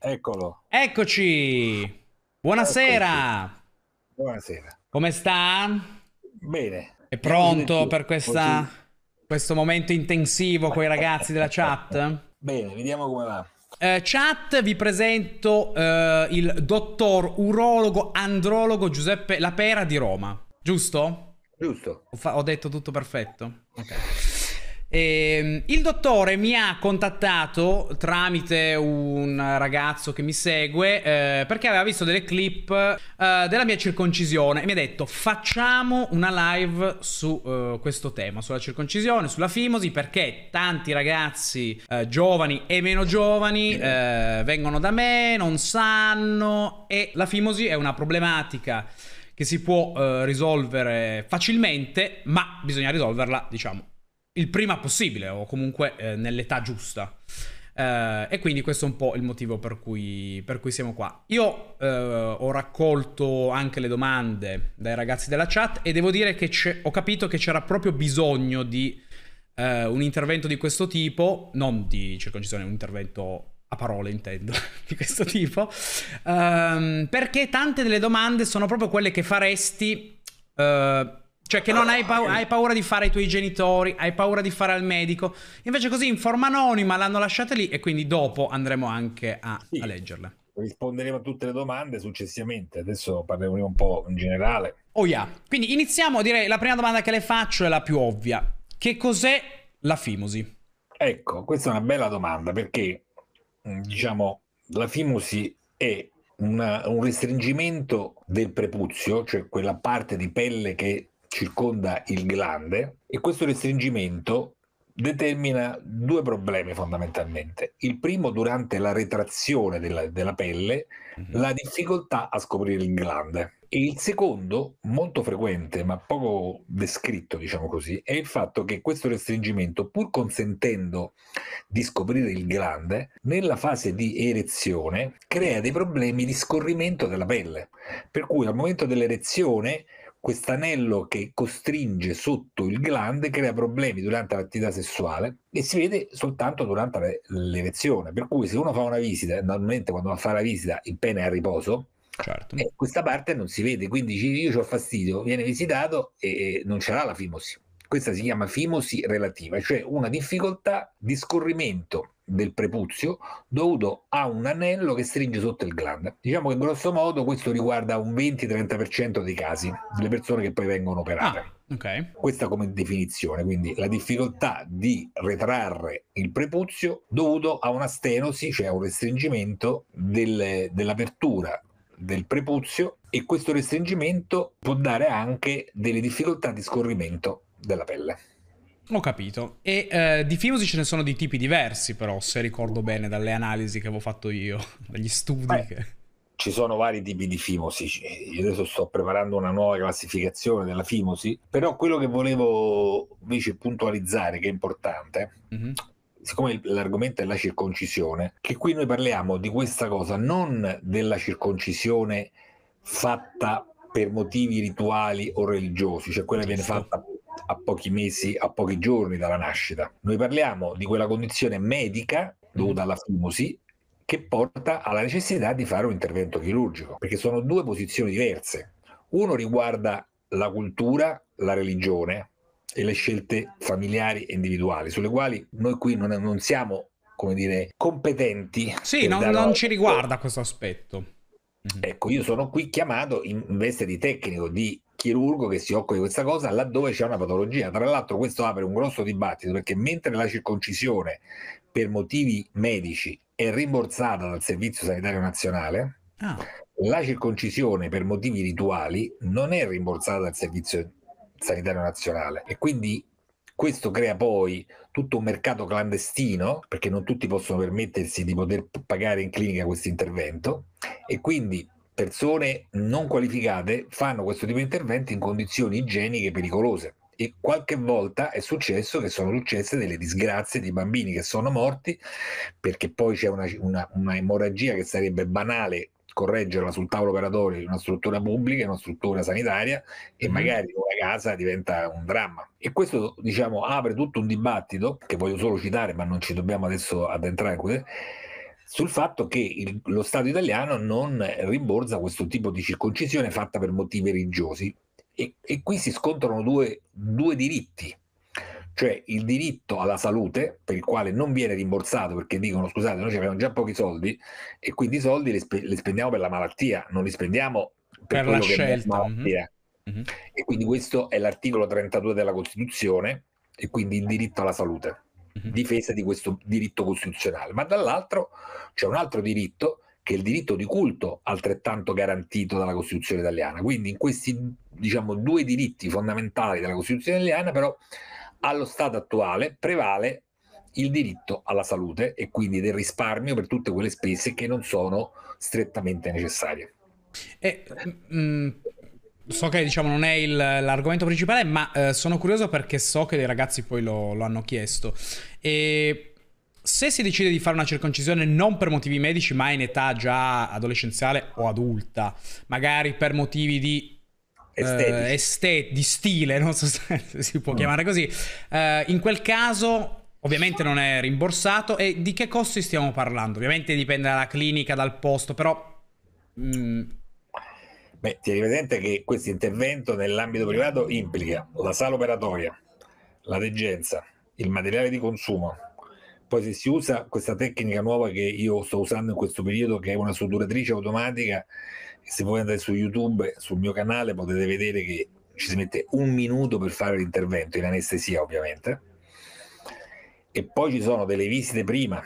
Eccolo. Eccoci. Buonasera. Eccoci. Buonasera. Come sta? Bene. È pronto per questa, questo momento intensivo con i ragazzi della chat? Bene, vediamo come va. Eh, chat, vi presento eh, il dottor urologo andrologo Giuseppe Lapera di Roma, giusto? Giusto. Ho, ho detto tutto perfetto. Ok. E, ehm, il dottore mi ha contattato tramite un ragazzo che mi segue eh, perché aveva visto delle clip eh, della mia circoncisione e mi ha detto facciamo una live su eh, questo tema, sulla circoncisione, sulla fimosi perché tanti ragazzi eh, giovani e meno giovani eh, vengono da me, non sanno e la fimosi è una problematica che si può eh, risolvere facilmente ma bisogna risolverla diciamo il prima possibile o comunque eh, nell'età giusta. Uh, e quindi questo è un po' il motivo per cui, per cui siamo qua. Io uh, ho raccolto anche le domande dai ragazzi della chat e devo dire che ho capito che c'era proprio bisogno di uh, un intervento di questo tipo, non di circoncisione, un intervento a parole intendo, di questo tipo, um, perché tante delle domande sono proprio quelle che faresti cioè che non hai, pa- hai, paura di fare ai tuoi genitori, hai paura di fare al medico. Invece così in forma anonima l'hanno lasciata lì e quindi dopo andremo anche a, sì. a leggerla. Risponderemo a tutte le domande successivamente, adesso parleremo un po' in generale. Oh yeah. Quindi iniziamo, direi la prima domanda che le faccio è la più ovvia. Che cos'è la fimosi? Ecco, questa è una bella domanda perché mm, diciamo la fimosi è una, un restringimento del prepuzio, cioè quella parte di pelle che circonda il glande e questo restringimento determina due problemi fondamentalmente. Il primo durante la retrazione della, della pelle, mm-hmm. la difficoltà a scoprire il glande. E il secondo, molto frequente ma poco descritto, diciamo così, è il fatto che questo restringimento, pur consentendo di scoprire il glande, nella fase di erezione crea dei problemi di scorrimento della pelle, per cui al momento dell'erezione questo anello che costringe sotto il glande crea problemi durante l'attività sessuale e si vede soltanto durante l'erezione. Per cui se uno fa una visita, normalmente quando va a fare la visita il pene è a riposo, certo. eh, questa parte non si vede, quindi io ho fastidio, viene visitato e non ce l'ha la fimosi. Questa si chiama fimosi relativa, cioè una difficoltà di scorrimento del prepuzio dovuto a un anello che stringe sotto il glande. Diciamo che grosso modo questo riguarda un 20-30% dei casi, delle persone che poi vengono operate. Ah. Okay. Questa come definizione, quindi la difficoltà di retrarre il prepuzio dovuto a una stenosi, cioè a un restringimento del, dell'apertura del prepuzio e questo restringimento può dare anche delle difficoltà di scorrimento della pelle. Ho capito. E eh, di Fimosi ce ne sono di tipi diversi, però, se ricordo bene dalle analisi che avevo fatto io, dagli studi. Beh, che... Ci sono vari tipi di fimosi. Io adesso sto preparando una nuova classificazione della fimosi, però quello che volevo invece puntualizzare, che è importante, mm-hmm. siccome l'argomento è la circoncisione, che qui noi parliamo di questa cosa, non della circoncisione fatta per motivi rituali o religiosi, cioè quella che viene fatta a pochi mesi, a pochi giorni dalla nascita. Noi parliamo di quella condizione medica dovuta mm. alla fimosi che porta alla necessità di fare un intervento chirurgico, perché sono due posizioni diverse. Uno riguarda la cultura, la religione e le scelte familiari e individuali, sulle quali noi qui non, non siamo, come dire, competenti. Sì, non, non ci riguarda questo aspetto. Mm. Ecco, io sono qui chiamato in veste di tecnico, di chirurgo che si occupa di questa cosa laddove c'è una patologia. Tra l'altro questo apre un grosso dibattito perché mentre la circoncisione per motivi medici è rimborsata dal Servizio Sanitario Nazionale, ah. la circoncisione per motivi rituali non è rimborsata dal Servizio Sanitario Nazionale e quindi questo crea poi tutto un mercato clandestino perché non tutti possono permettersi di poter pagare in clinica questo intervento e quindi persone non qualificate fanno questo tipo di interventi in condizioni igieniche pericolose e qualche volta è successo che sono successe delle disgrazie di bambini che sono morti perché poi c'è una, una, una emorragia che sarebbe banale correggerla sul tavolo operatorio di una struttura pubblica, una struttura sanitaria e mm-hmm. magari una casa diventa un dramma. E questo diciamo apre tutto un dibattito che voglio solo citare ma non ci dobbiamo adesso addentrare in questo sul fatto che il, lo Stato italiano non rimborsa questo tipo di circoncisione fatta per motivi religiosi. E, e qui si scontrano due, due diritti, cioè il diritto alla salute, per il quale non viene rimborsato perché dicono scusate, noi abbiamo già pochi soldi e quindi i soldi li, spe- li spendiamo per la malattia, non li spendiamo per, per la scelta. Mm-hmm. Mm-hmm. E quindi questo è l'articolo 32 della Costituzione e quindi il diritto alla salute. Mhm. difesa di questo diritto costituzionale, ma dall'altro c'è un altro diritto che è il diritto di culto altrettanto garantito dalla Costituzione italiana. Quindi in questi diciamo, due diritti fondamentali della Costituzione italiana, però allo stato attuale prevale il diritto alla salute e quindi del risparmio per tutte quelle spese che non sono strettamente necessarie. E, mh, mm, mm, so che diciamo non è il, l'argomento principale, ma eh, sono curioso perché so che dei ragazzi poi lo, lo hanno chiesto. E se si decide di fare una circoncisione non per motivi medici, ma in età già adolescenziale o adulta, magari per motivi di eh, este- di stile, non so se si può no. Mm. chiamare così. Eh, in quel caso, ovviamente non è rimborsato. E di che costi stiamo parlando? Ovviamente dipende dalla clinica, dal posto, però mh, mm, Beh, tieni presente che questo intervento nell'ambito privato implica la sala operatoria, la degenza, il materiale di consumo. Poi se si usa questa tecnica nuova che io sto usando in questo periodo, che è una suduratrice automatica, se voi andate su YouTube, sul mio canale, potete vedere che ci si mette un minuto per fare l'intervento, in anestesia ovviamente. E poi ci sono delle visite prima,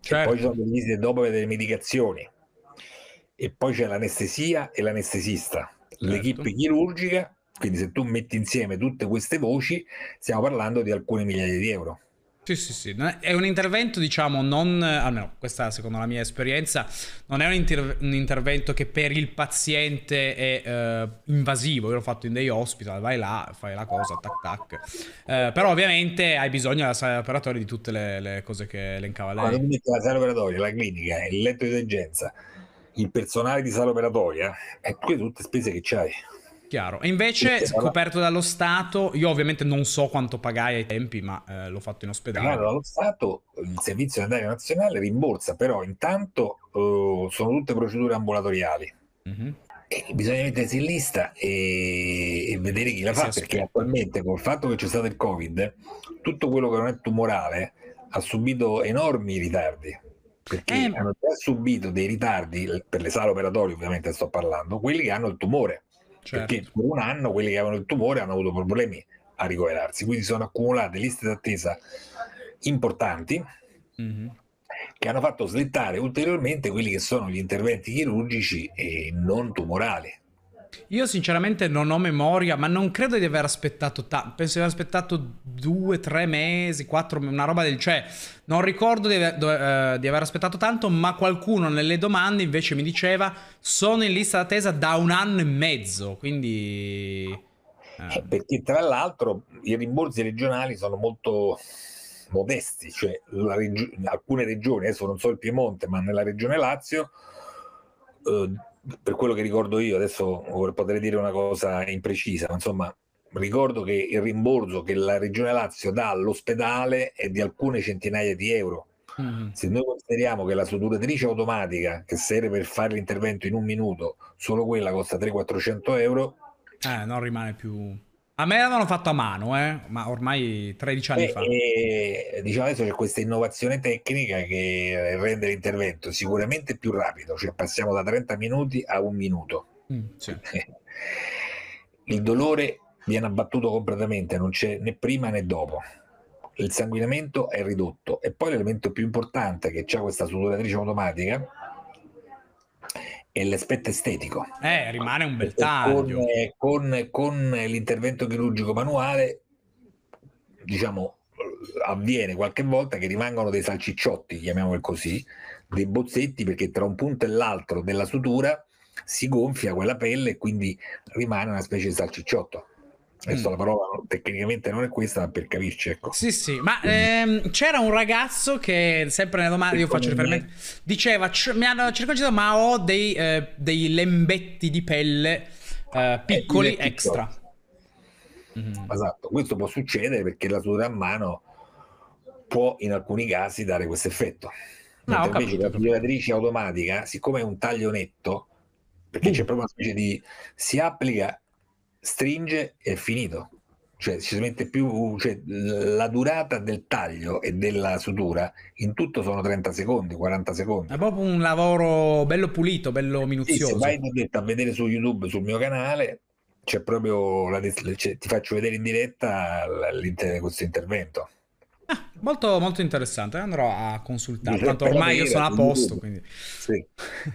certo. poi ci sono certo. delle visite dopo e delle medicazioni e poi c'è l'anestesia e l'anestesista, certo. l'equipe chirurgica, quindi se tu metti insieme tutte queste voci stiamo parlando di alcune migliaia di euro. Sì, sì, sì, è un intervento diciamo non, almeno questa secondo la mia esperienza, non è un, inter- un intervento che per il paziente è eh, invasivo, io l'ho fatto in dei hospital, vai là, fai la cosa, tac tac, eh, però ovviamente hai bisogno della sala operatoria di tutte le, le cose che elencava lei. Ma non la sala operatoria, la clinica, il letto di degenza, il personale di sala operatoria, è quelle tutte spese che c'hai. Chiaro. E invece, scoperto dallo Stato, io ovviamente non so quanto pagai ai tempi, ma eh, l'ho fatto in ospedale. Allora, dallo Stato, il Servizio Sanitario Nazionale rimborsa, però intanto eh, sono tutte procedure ambulatoriali. Mm-hmm. E bisogna mettersi in lista e, e vedere chi la fa, perché attualmente col fatto che c'è stato il Covid, tutto quello che non è tumorale ha subito enormi ritardi perché eh, hanno già subito dei ritardi per le sale operatorie ovviamente sto parlando quelli che hanno il tumore certo. perché per un anno quelli che avevano il tumore hanno avuto problemi a ricoverarsi quindi sono accumulate liste d'attesa importanti mm-hmm. che hanno fatto slittare ulteriormente quelli che sono gli interventi chirurgici e non tumorali io sinceramente non ho memoria, ma non credo di aver aspettato tanto. Penso di aver aspettato due, tre mesi, quattro, una roba del... Cioè, non ricordo di aver, uh, di aver, aspettato tanto, ma qualcuno nelle domande invece mi diceva sono in lista d'attesa da un anno e mezzo, quindi... Uh. perché tra l'altro i rimborsi regionali sono molto modesti, cioè regio- alcune regioni, adesso non so il Piemonte, ma nella regione Lazio... Uh, per quello che ricordo io, adesso potrei dire una cosa imprecisa, ma insomma ricordo che il rimborso che la Regione Lazio dà all'ospedale è di alcune centinaia di euro. Mm. Se noi consideriamo che la suduratrice automatica, che serve per fare l'intervento in un minuto, solo quella costa 300-400 euro, eh, non rimane più a me l'avevano fatto a mano, eh? ma ormai 13 anni Beh, fa. E, eh, diciamo adesso c'è questa innovazione tecnica che rende l'intervento sicuramente più rapido, cioè passiamo da 30 minuti a un minuto. Mm, sì. Il dolore viene abbattuto completamente, non c'è né prima né dopo. Il sanguinamento è ridotto e poi l'elemento più importante che c'è questa sudoratrice automatica e l'aspetto estetico. Eh, rimane un bel taglio. Con, eh, con, con l'intervento chirurgico manuale, diciamo, avviene qualche volta che rimangono dei salcicciotti, chiamiamoli così, dei bozzetti, perché tra un punto e l'altro della sutura si gonfia quella pelle e quindi rimane una specie di salcicciotto. Adesso mm. la parola tecnicamente non è questa, per capirci, ecco. Sì, sì, ma ehm, c'era un ragazzo che sempre nelle domande, io faccio riferimento, diceva, c- mi hanno circoncidato ma ho dei, eh, dei lembetti di pelle eh, eh piccoli extra. Mm. Esatto, questo può succedere perché la sudore a mano può in alcuni casi dare questo effetto. No, invece capito. la levatrice automatica, siccome è un taglio netto, perché uh. c'è mm. proprio una specie di... si applica stringe è finito. Cioè, ci si mette più cioè, la durata del taglio e della sutura in tutto sono 30 secondi 40 secondi è proprio un lavoro bello pulito bello minuzioso sì, vai detto, a vedere su youtube sul mio canale c'è proprio la, cioè, ti faccio vedere in diretta questo intervento ah, molto, molto, interessante andrò a consultare tanto ormai io sono a posto sì.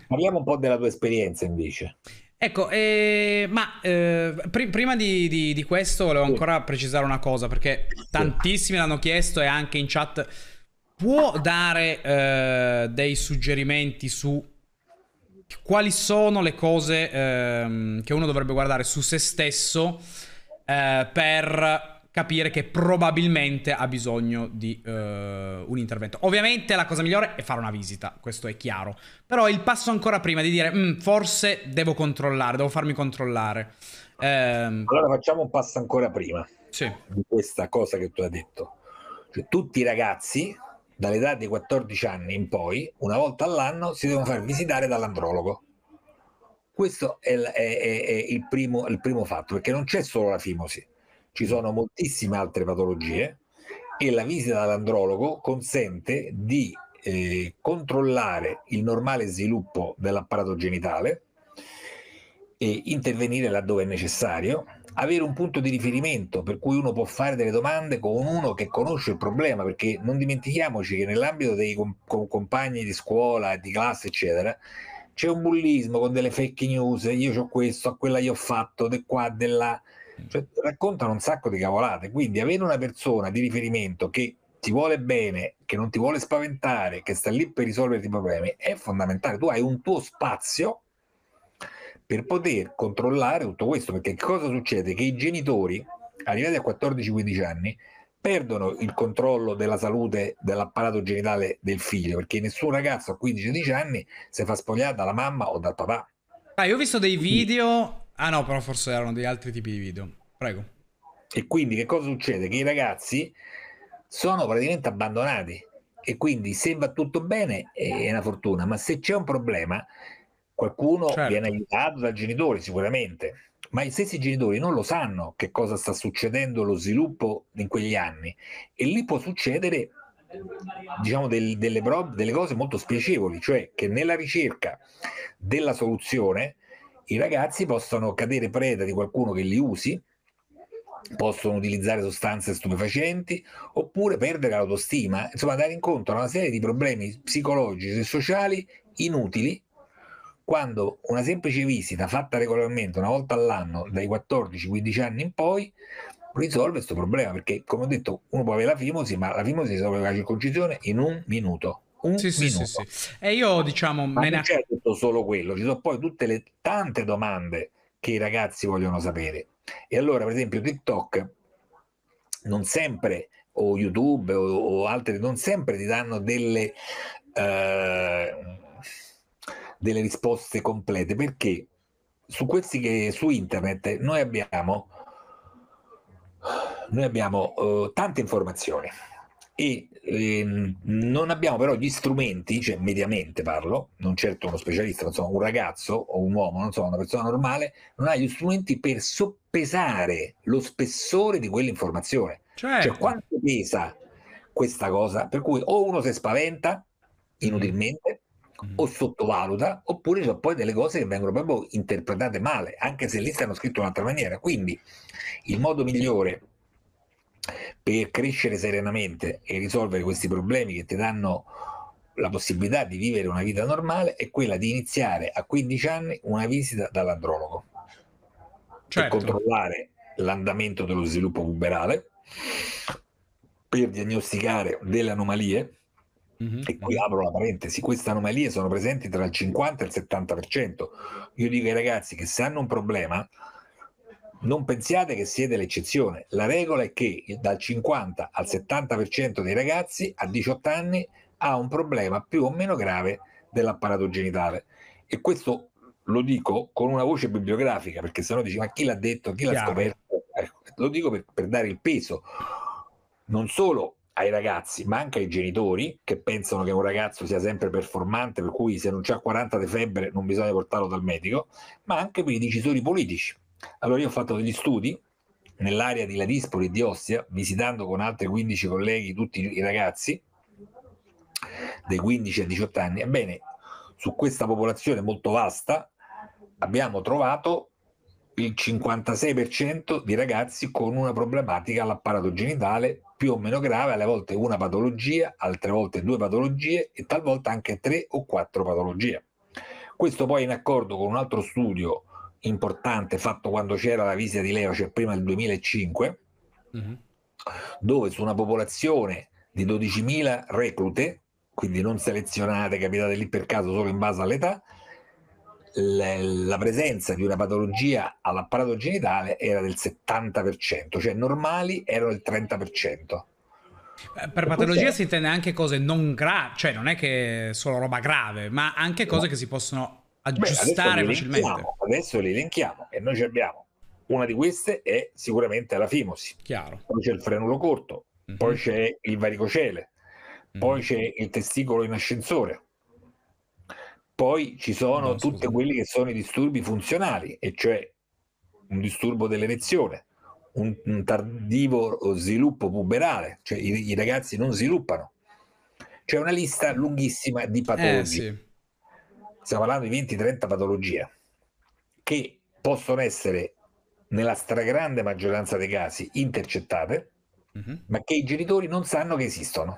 parliamo un po' della tua esperienza invece Ecco, eh, ma eh, pr- prima di, di, di, questo volevo ancora precisare una cosa, perché tantissimi l'hanno chiesto e anche in chat. Può dare eh, dei suggerimenti su quali sono le cose ehm, che uno dovrebbe guardare su se stesso eh, per capire che probabilmente ha bisogno di uh, un intervento. Ovviamente la cosa migliore è fare una visita, questo è chiaro. Però il passo ancora prima di dire mm, forse devo controllare, devo farmi controllare. Ehm... Allora facciamo un passo ancora prima sì. di questa cosa che tu hai detto. Cioè, tutti i ragazzi dall'età di 14 anni in poi, una volta all'anno, si devono far visitare dall'andrologo. Questo è, è, è, è il, primo, il primo fatto, perché non c'è solo la fimosi ci sono moltissime altre patologie e la visita all'andrologo consente di eh, controllare il normale sviluppo dell'apparato genitale e intervenire laddove è necessario, avere un punto di riferimento per cui uno può fare delle domande con uno che conosce il problema, perché non dimentichiamoci che nell'ambito dei com- compagni di scuola, di classe, eccetera, c'è un bullismo con delle fake news, io ho questo, a quella io ho fatto, di qua, della... là. Mm. Cioè, raccontano un sacco di cavolate, quindi avere una persona di riferimento che ti vuole bene, che non ti vuole spaventare, che sta lì per risolvere i problemi, è fondamentale. Tu hai un tuo spazio per poter controllare tutto questo, perché cosa succede? Che i genitori, arrivati a 14-15 anni, perdono il controllo della salute dell'apparato genitale del figlio, perché nessun ragazzo a 15-16 anni si fa spogliare dalla mamma o dal papà. Ah, io ho visto dei video Ah no, però forse erano degli altri tipi di video. Prego. E quindi che cosa succede? Che i ragazzi sono praticamente abbandonati e quindi se va tutto bene è una fortuna, ma se c'è un problema qualcuno certo. viene aiutato dal genitore sicuramente, ma i stessi genitori non lo sanno che cosa sta succedendo lo sviluppo in quegli anni e lì può succedere diciamo del, delle, pro, delle cose molto spiacevoli, cioè che nella ricerca della soluzione i ragazzi possono cadere preda di qualcuno che li usi, possono utilizzare sostanze stupefacenti oppure perdere l'autostima, insomma andare incontro a una serie di problemi psicologici e sociali inutili quando una semplice visita fatta regolarmente una volta all'anno dai 14-15 anni in poi risolve questo problema perché come ho detto uno può avere la fimosi ma la fimosi risolve la circoncisione in un minuto un sì, minuto. Sì, sì, e io diciamo... Ma me non ne... c'è tutto solo quello, ci sono poi tutte le tante domande che i ragazzi vogliono sapere. E allora, per esempio, TikTok non sempre, o YouTube o, o altri, non sempre ti danno delle, eh, delle risposte complete, perché su questi che su internet noi abbiamo, noi abbiamo eh, tante informazioni e ehm, non abbiamo però gli strumenti, cioè mediamente parlo, non certo uno specialista, ma insomma un ragazzo o un uomo, non so, una persona normale, non ha gli strumenti per soppesare lo spessore di quell'informazione. Cioè, certo. Cioè quanto pesa questa cosa? Per cui o uno si spaventa inutilmente, mm. o sottovaluta, oppure sono poi delle cose che vengono proprio interpretate male, anche se lì stanno scritte in un'altra maniera. Quindi il modo migliore per crescere serenamente e risolvere questi problemi che ti danno la possibilità di vivere una vita normale è quella di iniziare a 15 anni una visita dall'andrologo certo. per controllare l'andamento dello sviluppo puberale per diagnosticare delle anomalie mm-hmm. e qui mm-hmm. apro la parentesi queste anomalie sono presenti tra il 50 e il 70% io dico ai ragazzi che se hanno un problema non pensiate che siete l'eccezione. La regola è che dal 50 al 70% dei ragazzi a 18 anni ha un problema più o meno grave dell'apparato genitale. E questo lo dico con una voce bibliografica, perché sennò dici ma chi l'ha detto, chi l'ha scoperto? Ecco, lo dico per, per dare il peso non solo ai ragazzi, ma anche ai genitori che pensano che un ragazzo sia sempre performante, per cui se non c'ha 40 di febbre non bisogna portarlo dal medico, ma anche per i decisori politici allora io ho fatto degli studi nell'area di Ladispoli di Ostia, visitando con altri 15 colleghi tutti i ragazzi dai 15 ai 18 anni. Ebbene, su questa popolazione molto vasta abbiamo trovato il 56% di ragazzi con una problematica all'apparato genitale più o meno grave, alle volte una patologia, altre volte due patologie e talvolta anche tre o quattro patologie. Questo poi in accordo con un altro studio importante fatto quando c'era la visita di Leo, cioè prima del 2005, mm-hmm. dove su una popolazione di 12.000 reclute, quindi non selezionate, capitate lì per caso solo in base all'età, la presenza di una patologia all'apparato genitale era del 70%, cioè normali erano il 30%. Per eh, patologia si intende anche cose non gravi, cioè non è che solo roba grave, ma anche cose no. che si possono aggiustare Beh, adesso facilmente. Adesso li elenchiamo e noi abbiamo una di queste è sicuramente la Fimosi. Chiaro. Poi c'è il frenulo corto, mm-hmm. poi c'è il varicocele, mm-hmm. poi c'è il testicolo in ascensore. Poi ci sono no, tutti quelli che sono i disturbi funzionali, e cioè un disturbo dell'erezione, un, un tardivo sviluppo puberale, cioè i, i, ragazzi non sviluppano. C'è una lista lunghissima di patologie. Eh, sì stiamo parlando di 20-30 patologie che possono essere nella stragrande maggioranza dei casi intercettate, uh-huh. ma che i genitori non sanno che esistono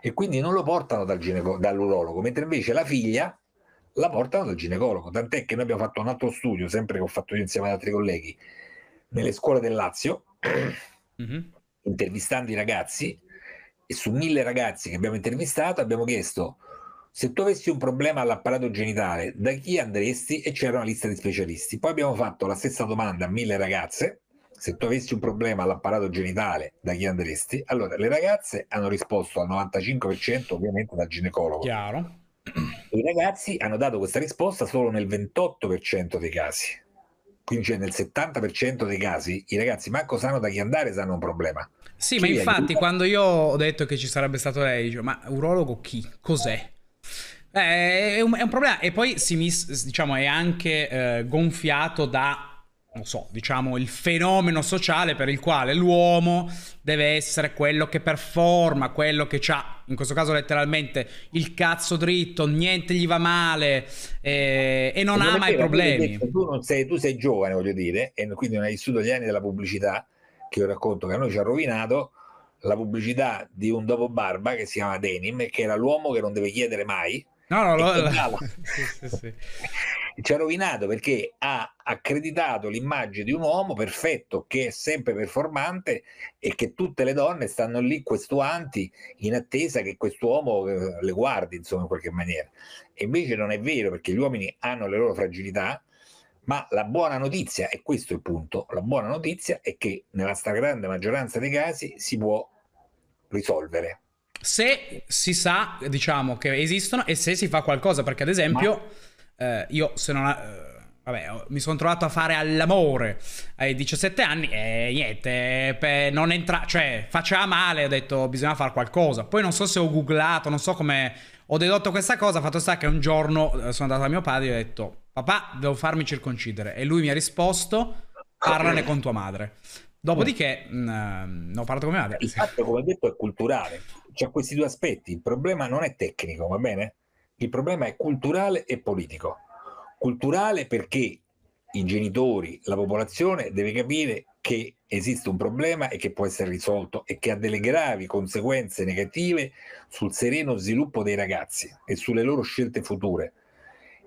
e quindi non lo portano dal gineco- dall'urologo, mentre invece la figlia la portano dal ginecologo. Tant'è che noi abbiamo fatto un altro studio, sempre che ho fatto io insieme ad altri colleghi, nelle scuole del Lazio, uh-huh. intervistando i ragazzi, e su mille ragazzi che abbiamo intervistato abbiamo chiesto se tu avessi un problema all'apparato genitale, da chi andresti? E c'era una lista di specialisti. Poi abbiamo fatto la stessa domanda a mille ragazze, se tu avessi un problema all'apparato genitale, da chi andresti? Allora, le ragazze hanno risposto al 95% ovviamente dal ginecologo. Chiaro. I ragazzi hanno dato questa risposta solo nel 28% dei casi. Quindi cioè nel 70% dei casi i ragazzi manco sanno da chi andare se hanno un problema. Sì, chi ma infatti aiuta? quando io ho detto che ci sarebbe stato lei, dicevo, ma urologo chi? Cos'è? Eh, è, un, è, un, problema. E poi si mis- diciamo, è anche eh, gonfiato da non so, diciamo, il fenomeno sociale per il quale l'uomo deve essere quello che performa, quello che ha, in questo caso letteralmente, il cazzo dritto, niente gli va male eh, e non ha mai problemi. Tu sei, tu, sei, giovane, voglio dire, e quindi non hai vissuto gli anni della pubblicità, che io racconto che a noi ci ha rovinato la pubblicità di un dopo barba che si chiama Denim, che era l'uomo che non deve chiedere mai, No, no, lo... sì, sì, sì. Ci ha rovinato perché ha accreditato l'immagine di un uomo perfetto che è sempre performante e che tutte le donne stanno lì questuanti in attesa che quest'uomo eh, le guardi, insomma, in qualche maniera. E invece non è vero perché gli uomini hanno le loro fragilità. Ma la buona notizia, e questo è il punto, la buona notizia è che nella stragrande maggioranza dei casi si può risolvere se si sa, diciamo, che esistono e se si fa qualcosa, perché ad esempio Ma... eh, io se non... Ha, eh, vabbè, mi sono trovato a fare all'amore ai 17 anni e niente, per non entra- cioè faceva male, ho detto bisogna fare qualcosa. Poi non so se ho googlato, non so come ho dedotto questa cosa, fatto sta che un giorno eh, sono andato a mio padre e ho detto "Papà, devo farmi circoncidere" e lui mi ha risposto "Parlane con tua madre". Dopodiché mh, eh, no, ho parlato con mia madre. Il fatto, come detto, è culturale c'è cioè, questi due aspetti. Il problema non è tecnico, va bene? Il problema è culturale e politico. Culturale perché i genitori, la popolazione deve capire che esiste un problema e che può essere risolto e che ha delle gravi conseguenze negative sul sereno sviluppo dei ragazzi e sulle loro scelte future.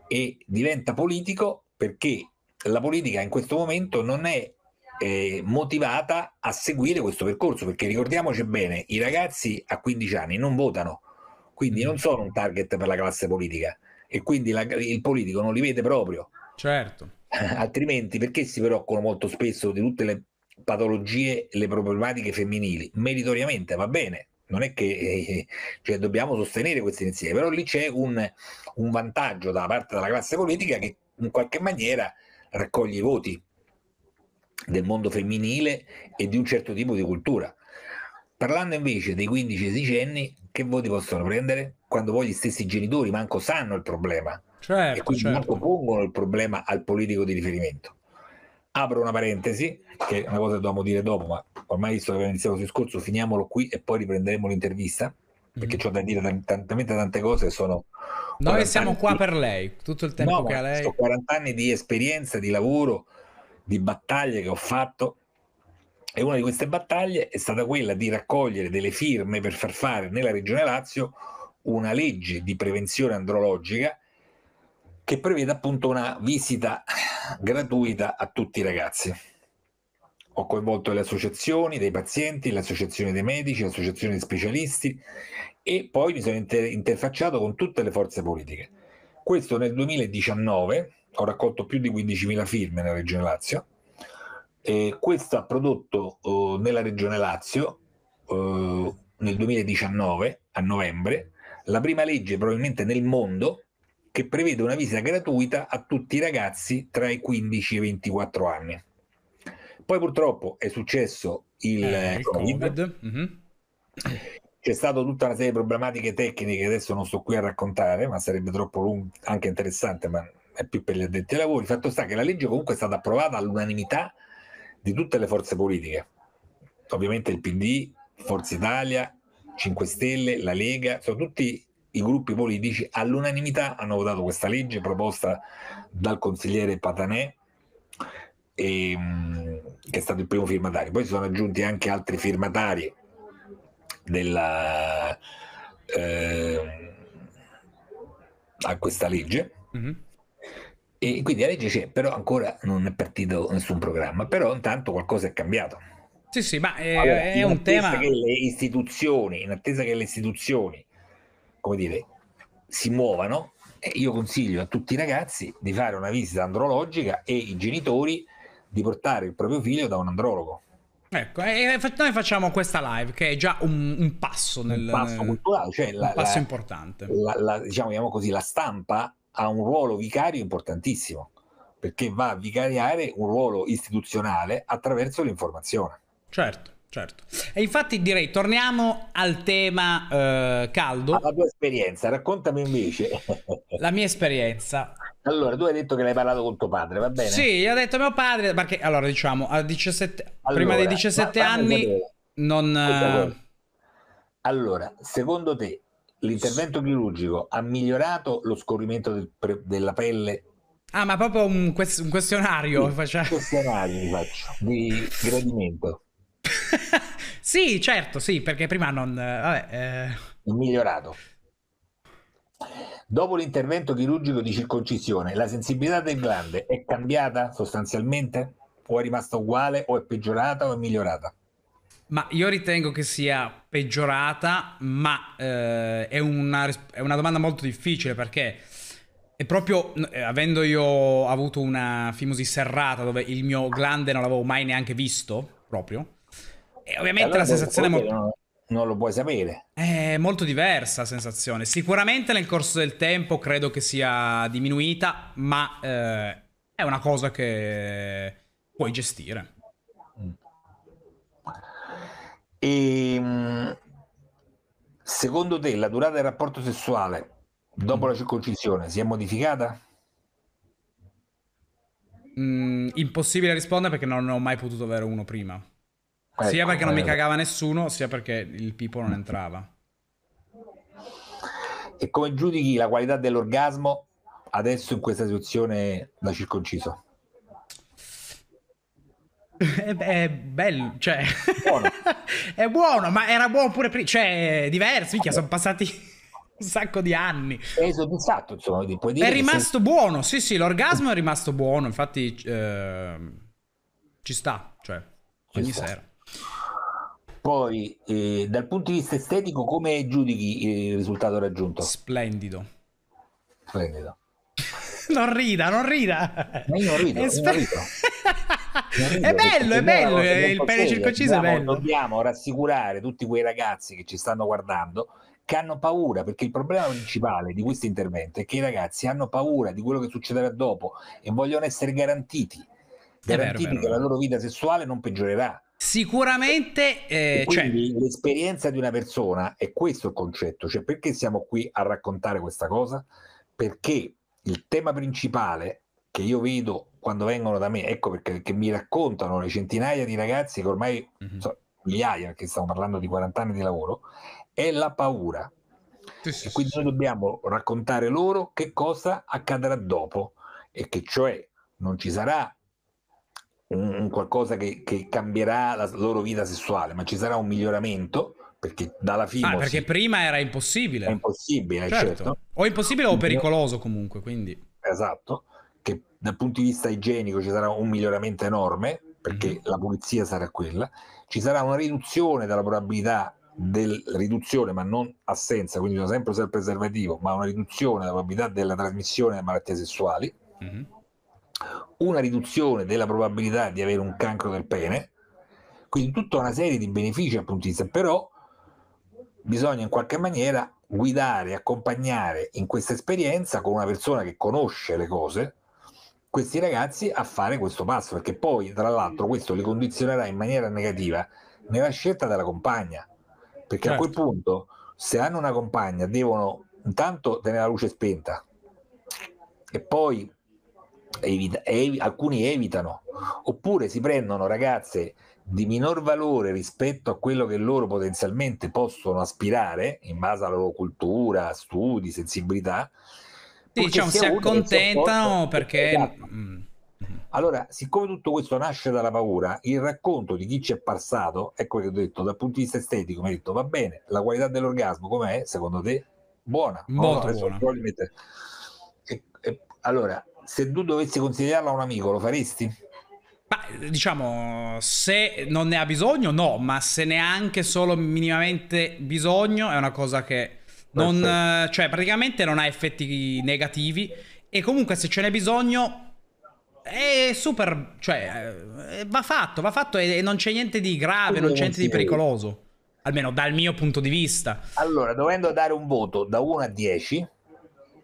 E diventa politico perché la politica in questo momento non è eh, motivata a seguire questo percorso, perché ricordiamoci bene, i ragazzi a 15 anni non votano, quindi non mm. sono un target per la classe politica e quindi la, il politico non li vede proprio. Certo. Altrimenti perché si preoccupano molto spesso di tutte le patologie, le problematiche femminili? Meritoriamente va bene, non è che eh, cioè, dobbiamo sostenere queste iniziative, però lì c'è un, un vantaggio da parte della classe politica che in qualche maniera raccoglie i voti del mondo femminile e di un certo tipo di cultura. Parlando invece dei 15 anni, che voti possono prendere? Quando poi gli stessi genitori manco sanno il problema certo, e quindi certo. manco pongono il problema al politico di riferimento. Apro una parentesi, che è una cosa che dobbiamo dire dopo, ma ormai visto che abbiamo iniziato il discorso, finiamolo qui e poi riprenderemo l'intervista perché mm. ho da dire tantamente tante cose sono noi siamo qua di... per lei tutto il tempo no, che ha lei ho 40 anni di esperienza di lavoro di battaglie che ho fatto e una di queste battaglie è stata quella di raccogliere delle firme per far fare nella Regione Lazio una legge di prevenzione andrologica che prevede appunto una visita gratuita a tutti i ragazzi. Ho coinvolto le associazioni dei pazienti, l'associazione dei medici, l'associazione dei specialisti e poi mi sono inter- interfacciato con tutte le forze politiche. Questo nel 2019 ho raccolto più di 15.000 firme nella Regione Lazio. E questo ha prodotto eh, nella Regione Lazio eh, nel 2019, a novembre, la prima legge probabilmente nel mondo che prevede una visita gratuita a tutti i ragazzi tra i 15 e i 24 anni. Poi purtroppo è successo il, eh, il Covid. Mm-hmm. C'è stata tutta una serie di problematiche tecniche che adesso non sto qui a raccontare, ma sarebbe troppo lungo, anche interessante, ma è più per gli addetti ai lavori. Fatto sta che la legge comunque è stata approvata all'unanimità di tutte le forze politiche, ovviamente il PD, Forza Italia, 5 Stelle, la Lega, sono tutti i gruppi politici all'unanimità hanno votato questa legge proposta dal consigliere Patanè e, ehm, che è stato il primo firmatario. Poi si sono aggiunti anche altri firmatari della, eh, a questa legge. Mm-hmm. E quindi la legge c'è, però ancora non è partito nessun programma, però intanto qualcosa è cambiato. Sì, sì, ma è, eh, allora, è un tema... Che le istituzioni, in attesa che le istituzioni, come dire, si muovano, eh, io consiglio a tutti i ragazzi di fare una visita andrologica e i genitori di portare il proprio figlio da un andrologo. Ecco, e eh, noi facciamo questa live che è già un, un passo nel... Un passo culturale, cioè... La, passo la, importante. La, diciamo, diciamo così, la stampa ha un ruolo vicario importantissimo, perché va a vicariare un ruolo istituzionale attraverso l'informazione. Certo. Certo, e infatti direi torniamo al tema eh, caldo. La tua esperienza, raccontami invece. La mia esperienza. Allora, tu hai detto che l'hai parlato con tuo padre, va bene? Sì, gli ho detto mio padre, perché allora diciamo, a 17, allora, prima dei 17 anni non... Eh, allora, secondo te L'intervento chirurgico ha migliorato lo scorrimento del pre- della pelle? Ah, ma proprio un, quest- un questionario. Sì, faccio. Un questionario faccio, di gradimento. sì, certo, sì, perché prima non... Vabbè, eh... Migliorato. Dopo l'intervento chirurgico di circoncisione, la sensibilità del glande è cambiata sostanzialmente? O è rimasta uguale, o è peggiorata, o è migliorata? Ma io ritengo che sia peggiorata, ma eh, è, una, è, una, domanda molto difficile perché è proprio, eh, avendo io avuto una fimosi serrata dove il mio glande non l'avevo mai neanche visto, proprio, e ovviamente allora, la sensazione è molto... Non, non lo puoi sapere. È molto diversa la sensazione. Sicuramente nel corso del tempo credo che sia diminuita, ma eh, è una cosa che puoi gestire. E, ehm, secondo te la durata del rapporto sessuale dopo la circoncisione si è modificata? Mm, impossibile rispondere perché non ne ho mai potuto avere uno prima. Ecco, sia perché non mi eh. cagava nessuno, sia perché il pipo non entrava. E come giudichi la qualità dell'orgasmo adesso in questa situazione da circonciso? È, è, bello, cioè... Buono. è buono, ma era buono pure prima, cioè è diverso, minchia, sono passati un sacco di anni. È soddisfatto, insomma, puoi dire È rimasto sei... buono, sì, sì, l'orgasmo è rimasto buono, infatti eh, ci sta, cioè, ci ogni sta. sera. Poi, eh, dal punto di vista estetico, come giudichi il risultato raggiunto? Splendido. Splendido. non rida, non rida. Ma io non rido, Esper- io non rido. È bello, è bello, il pene circonciso dobbiamo, è bello. Dobbiamo rassicurare tutti quei ragazzi che ci stanno guardando che hanno paura, perché il problema principale di questo intervento è che i ragazzi hanno paura di quello che succederà dopo e vogliono essere garantiti, garantiti vero, che vero. la loro vita sessuale non peggiorerà. Sicuramente eh, cioè... l'esperienza di una persona è questo il concetto, cioè perché siamo qui a raccontare questa cosa? Perché il tema principale che io vedo quando vengono da me, ecco perché, mi raccontano le centinaia di ragazzi che ormai, mm-hmm. so, migliaia, perché stiamo parlando di 40 anni di lavoro, è la paura. Sì, sì, e quindi sì. noi dobbiamo raccontare loro che cosa accadrà dopo e che cioè non ci sarà un, un qualcosa che, che, cambierà la loro vita sessuale, ma ci sarà un miglioramento perché dalla fine... Ah, perché prima era impossibile. È impossibile, certo. certo. O impossibile o pericoloso comunque, quindi... Esatto dal punto di vista igienico ci sarà un miglioramento enorme perché mm-hmm. la pulizia sarà quella, ci sarà una riduzione della probabilità del riduzione ma non assenza, quindi bisogna sempre usare il preservativo, ma una riduzione della probabilità della trasmissione delle malattie sessuali, mm-hmm. una riduzione della probabilità di avere un cancro del pene, quindi tutta una serie di benefici dal punto di vista, però bisogna in qualche maniera guidare, accompagnare in questa esperienza con una persona che conosce le cose, questi ragazzi a fare questo passo, perché poi tra l'altro questo li condizionerà in maniera negativa nella scelta della compagna, perché certo. a quel certo. punto se hanno una compagna devono intanto tenere la luce spenta e poi evita, ev, alcuni evitano, oppure si prendono ragazze di minor valore rispetto a quello che loro potenzialmente possono aspirare in base alla loro cultura, studi, sensibilità sì, diciamo, si accontentano perché... Esatto. Mm, mm. Allora, siccome tutto questo nasce dalla paura, il racconto di chi ci è passato, ecco che ho detto, dal punto di vista estetico, mi ha detto, va bene, la qualità dell'orgasmo com'è, secondo te? Buona. Molto no, buona. E, e, allora, se tu dovessi consigliarla a un amico, lo faresti? Ma, diciamo, se non ne ha bisogno, no, ma se neanche solo minimamente bisogno, è una cosa che non, eh, cioè, praticamente non ha effetti negativi. E comunque, se ce n'è bisogno, è super. Cioè, eh, va fatto, va fatto e, e non c'è niente di grave, non c'è niente di pericoloso. Almeno dal mio punto di vista. Allora, dovendo dare un voto da 1 a 10,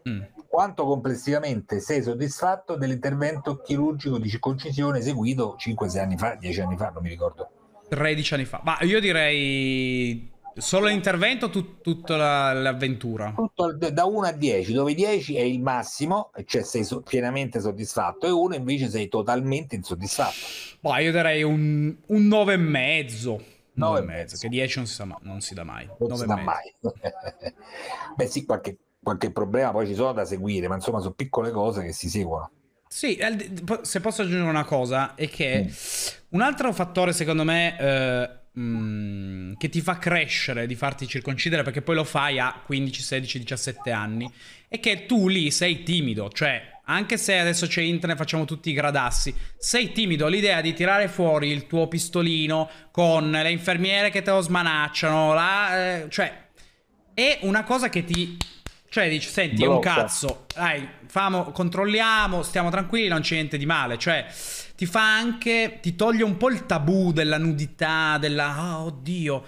mm. quanto complessivamente sei soddisfatto dell'intervento chirurgico di circoncisione eseguito 5-6 anni fa, 10 anni fa, non mi ricordo. 13 anni fa. Ma io direi Solo l'intervento tut, tutta la, l'avventura? Tutto il, da 1 a 10, dove 10 è il massimo, cioè sei so, pienamente soddisfatto, e 1 invece sei totalmente insoddisfatto. Boh, io darei un, un 9 e mezzo. 9 e mezzo, che 10 non si, sa, non si dà mai. Non si dà mai. Beh sì, qualche, qualche problema poi ci sono da seguire, ma insomma sono piccole cose che si seguono. Sì, se posso aggiungere una cosa, è che mm. un altro fattore secondo me... Eh, che ti fa crescere di farti circoncidere perché poi lo fai a 15, 16, 17 anni e che tu lì sei timido, cioè anche se adesso c'è internet facciamo tutti i gradassi, sei timido l'idea di tirare fuori il tuo pistolino con le infermiere che te lo smanacciano, la, eh, cioè è una cosa che ti cioè dici, senti, è un cazzo, dai, famo, controlliamo, stiamo tranquilli, non c'è niente di male. Cioè, ti fa anche, ti toglie un po' il tabù della nudità, della, oh oddio.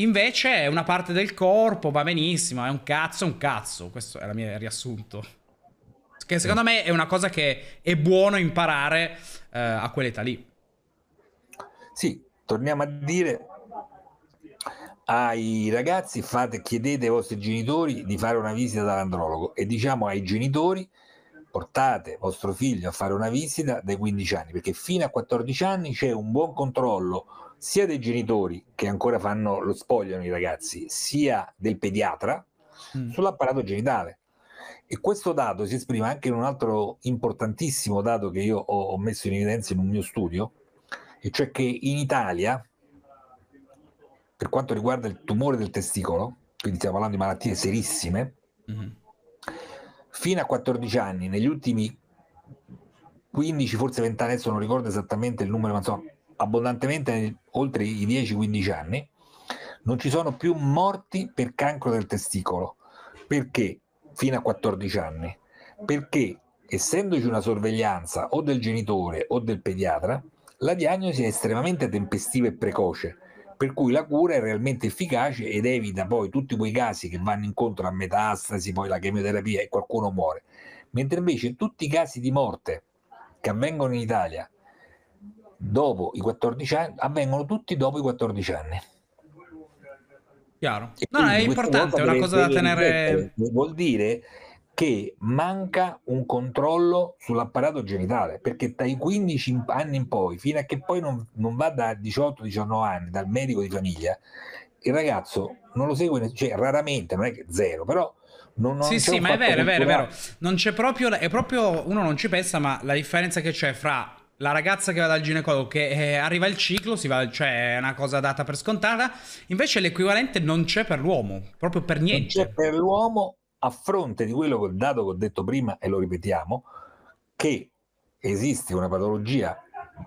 Invece è una parte del corpo, va benissimo, è un cazzo, è un cazzo. Questo è il mio riassunto. Che secondo me è una cosa che è buono imparare eh, a quell'età lì. Sì, torniamo a dire, ai ragazzi fate, chiedete ai vostri genitori di fare una visita dall'andrologo e diciamo ai genitori portate vostro figlio a fare una visita dai 15 anni perché fino a 14 anni c'è un buon controllo sia dei genitori che ancora fanno lo spogliano i ragazzi sia del pediatra mm. sull'apparato genitale e questo dato si esprime anche in un altro importantissimo dato che io ho, ho messo in evidenza in un mio studio e cioè che in Italia per quanto riguarda il tumore del testicolo, quindi stiamo parlando di malattie serissime, mm-hmm. fino a 14 anni, negli ultimi 15, forse 20 anni, adesso non ricordo esattamente il numero, ma insomma, abbondantemente oltre i 10-15 anni, non ci sono più morti per cancro del testicolo. Perché? Fino a 14 anni. Perché essendoci una sorveglianza o del genitore o del pediatra, la diagnosi è estremamente tempestiva e precoce per cui la cura è realmente efficace ed evita poi tutti quei casi che vanno incontro a metastasi, poi la chemioterapia e qualcuno muore. Mentre invece tutti i casi di morte che avvengono in Italia dopo i 14 anni avvengono tutti dopo i 14 anni. Chiaro. No, è importante, è una cosa da tenere. Vuol dire che manca un controllo sull'apparato genitale, perché dai 15 anni in poi, fino a che poi non, non va da 18-19 anni dal medico di famiglia, il ragazzo non lo segue, cioè raramente, non è che zero, però non, non sì, sì, ma è vero, è vero, è vero. Non c'è proprio, è proprio, uno non ci pensa, ma la differenza che c'è fra la ragazza che va dal ginecologo, che eh, arriva il ciclo, si va, cioè è una cosa data per scontata, invece l'equivalente non c'è per l'uomo, proprio per niente. Non c'è per l'uomo a fronte di quello che dato che ho detto prima e lo ripetiamo, che esiste una patologia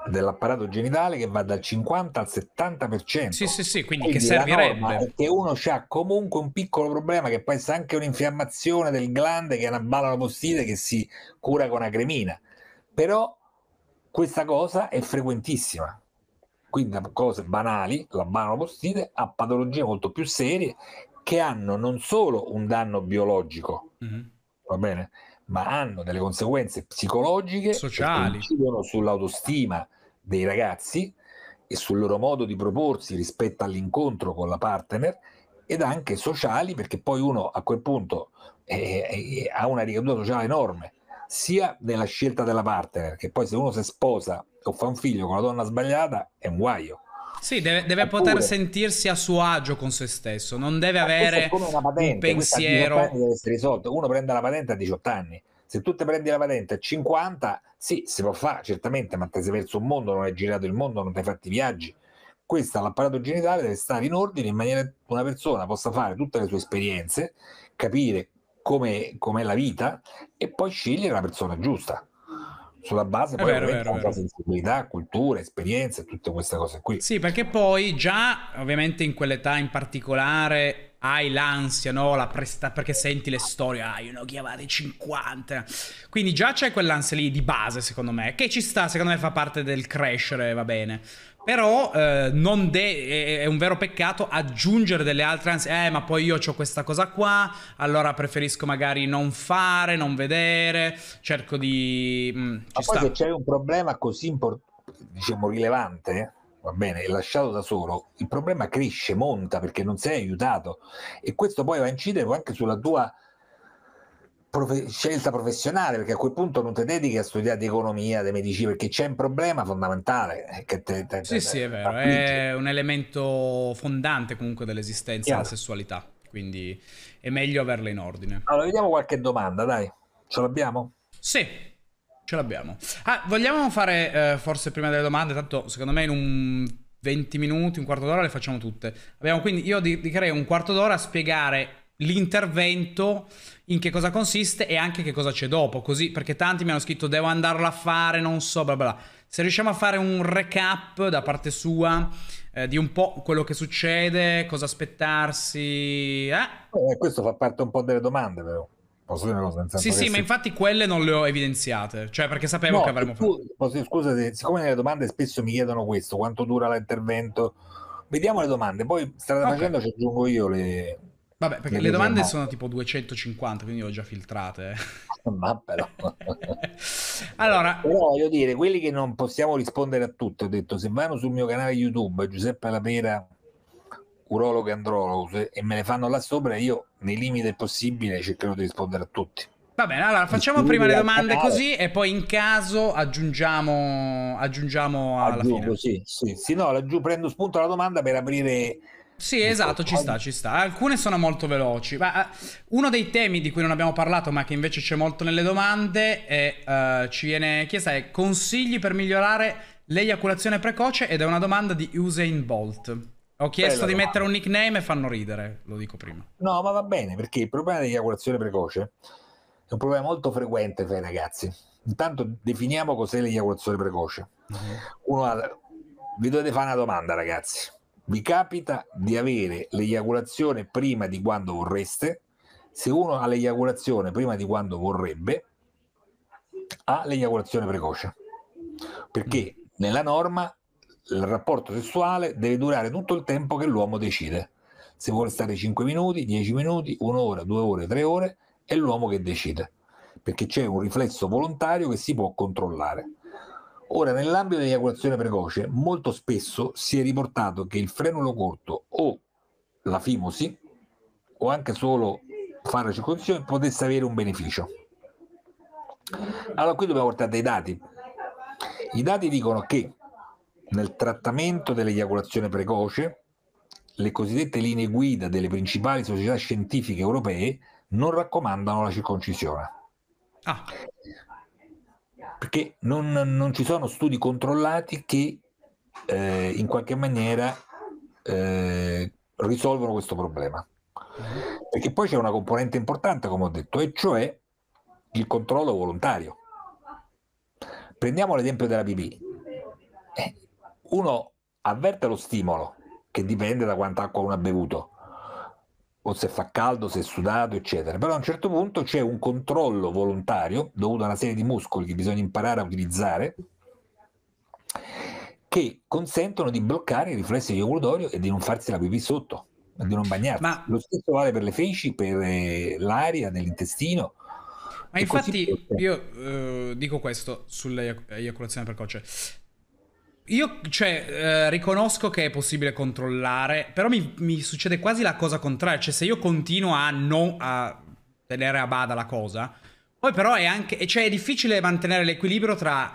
dell'apparato genitale che va dal 50 al 70%. Sì, sì, sì, quindi, che servirebbe. Che uno ha comunque un piccolo problema che può essere anche un'infiammazione del glande che è una bala postite che si cura con una cremina. Però questa cosa è frequentissima. Quindi da cose banali, la banopostite, a patologie molto più serie che hanno non solo un danno biologico, mm-hmm. va bene, ma hanno delle conseguenze psicologiche sociali che incidono sull'autostima dei ragazzi e sul loro modo di proporsi rispetto all'incontro con la partner ed anche sociali perché poi uno a quel punto eh, eh, eh ha una ricaduta sociale enorme sia nella scelta della partner che poi se uno si sposa o fa un figlio con la donna sbagliata è un guaio sì, deve, deve Oppure, poter sentirsi a suo agio con se stesso, non deve avere come una patente, un pensiero. Deve essere risolto. Uno prende la patente a 18 anni. Se tu ti prendi la patente a 50, sì, si può fare, certamente, ma ti sei perso un mondo, non hai girato il mondo, non ti hai fatti viaggi. Questa, l'apparato genitale deve stare in ordine in maniera che una persona possa fare tutte le sue esperienze, capire com'è, com'è la vita e poi scegliere la persona giusta sulla base poi vero, vero, vero. sensibilità, cultura, esperienze, tutte queste cose qui. Sì, perché poi già ovviamente in quell'età in particolare hai l'ansia, no? La presta- perché senti le storie, ah, io ne ho chiamate 50. Quindi già c'è quell'ansia lì di base, secondo me, che ci sta, secondo me fa parte del crescere, va bene. Però eh, de- è un vero peccato aggiungere delle altre ansie. Eh, ma poi io ho questa cosa qua, allora preferisco magari non fare, non vedere, cerco di... Mm, ma poi se c'è un problema così importante, diciamo rilevante, eh, va bene, lasciato da solo, il problema cresce, monta perché non sei aiutato e questo poi va a incidere anche sulla tua profe- scelta professionale, perché a quel punto non ti dedichi a studiare economia, di medicina, perché c'è un problema fondamentale. Eh, che te, te, sì, te, sì, è vero, è un elemento fondante comunque dell'esistenza della sessualità, quindi è meglio averla in ordine. Allora, vediamo qualche domanda, dai, ce l'abbiamo? Sì. Ce l'abbiamo. Ah, vogliamo fare eh, forse prima delle domande, tanto secondo me in un 20 minuti, un quarto d'ora le facciamo tutte. Abbiamo quindi, io dedicherei un quarto d'ora a spiegare l'intervento in che cosa consiste e anche che cosa c'è dopo, così perché tanti mi hanno scritto devo andarlo a fare, non so, bla bla. Se riusciamo a fare un recap da parte sua eh, di un po' quello che succede, cosa aspettarsi, eh? eh questo fa parte un po' delle domande, però. Posso dire una cosa? Sì, sì, ma sì. infatti quelle non le ho evidenziate, cioè perché sapevo no, che avremmo tu, fatto. Scusate, siccome nelle domande spesso mi chiedono questo, quanto dura l'intervento, vediamo le domande, poi strada okay. facendo ci aggiungo io le, Vabbè, perché le domande sono tipo 250, quindi le ho già filtrate. Ma però. allora... Però voglio dire, quelli che non possiamo rispondere a tutte, ho detto, se vanno sul mio canale YouTube, Giuseppe Lapera, urologo e andrologo, e me ne fanno là sopra, io nei limiti del possibile cercherò di rispondere a tutti. Va bene, allora facciamo prima le domande così e poi in caso aggiungiamo, aggiungiamo alla Aggiungo, fine. Sì, sì, sì, no, laggiù prendo spunto alla domanda per aprire sì, esatto, ci sta, ci sta. Alcune sono molto veloci. Ma, eh, uno dei temi di cui non abbiamo parlato, ma che invece c'è molto nelle domande, è, uh, ci viene chiesto: consigli per migliorare l'eiaculazione precoce ed è una domanda di Usain Bolt. Ho chiesto Bella di domanda. mettere un nickname e fanno ridere, lo dico prima. No, ma va bene, perché il problema dell'eiaculazione precoce è un problema molto frequente tra i ragazzi. Intanto definiamo cos'è l'eiaculazione precoce. Mm-hmm. Uno Vi dovete fare una domanda, ragazzi vi capita di avere l'eiaculazione prima di quando vorreste? Se uno ha l'eiaculazione prima di quando vorrebbe, ha l'eiaculazione precoce. Perché mm. nella norma il rapporto sessuale deve durare tutto il tempo che l'uomo decide. Se vuole stare 5 minuti, 10 minuti, un'ora, due ore, tre ore, è l'uomo che decide. Perché c'è un riflesso volontario che si può controllare. Ora, nell'ambito dell'eiaculazione precoce, molto spesso si è riportato che il frenulo corto o la fimosi o anche solo fare la circoncisione potesse avere un beneficio. Allora qui dobbiamo portare dei dati. I dati dicono che nel trattamento dell'eiaculazione precoce le cosiddette linee guida delle principali società scientifiche europee non raccomandano la circoncisione. Ah perché non, non ci sono studi controllati che eh, in qualche maniera eh, risolvono questo problema. Perché poi c'è una componente importante, come ho detto, e cioè il controllo volontario. Prendiamo l'esempio della pipì. Eh, uno avverte lo stimolo, che dipende da quanta acqua uno ha bevuto, o se fa caldo, se è sudato, eccetera. Però a un certo punto c'è un controllo volontario dovuto a una serie di muscoli che bisogna imparare a utilizzare che consentono di bloccare i riflessi di ovulatorio e di non farsi la pipì sotto, di non bagnarsi. Ma... Lo stesso vale per le feci, per eh, l'aria nell'intestino. Ma infatti io eh, dico questo sull'eiaculazione precoce. Io, cioè, eh, riconosco che è possibile controllare, però mi, mi, succede quasi la cosa contraria. Cioè, se io continuo a non a tenere a bada la cosa, poi però è anche... Cioè, è difficile mantenere l'equilibrio tra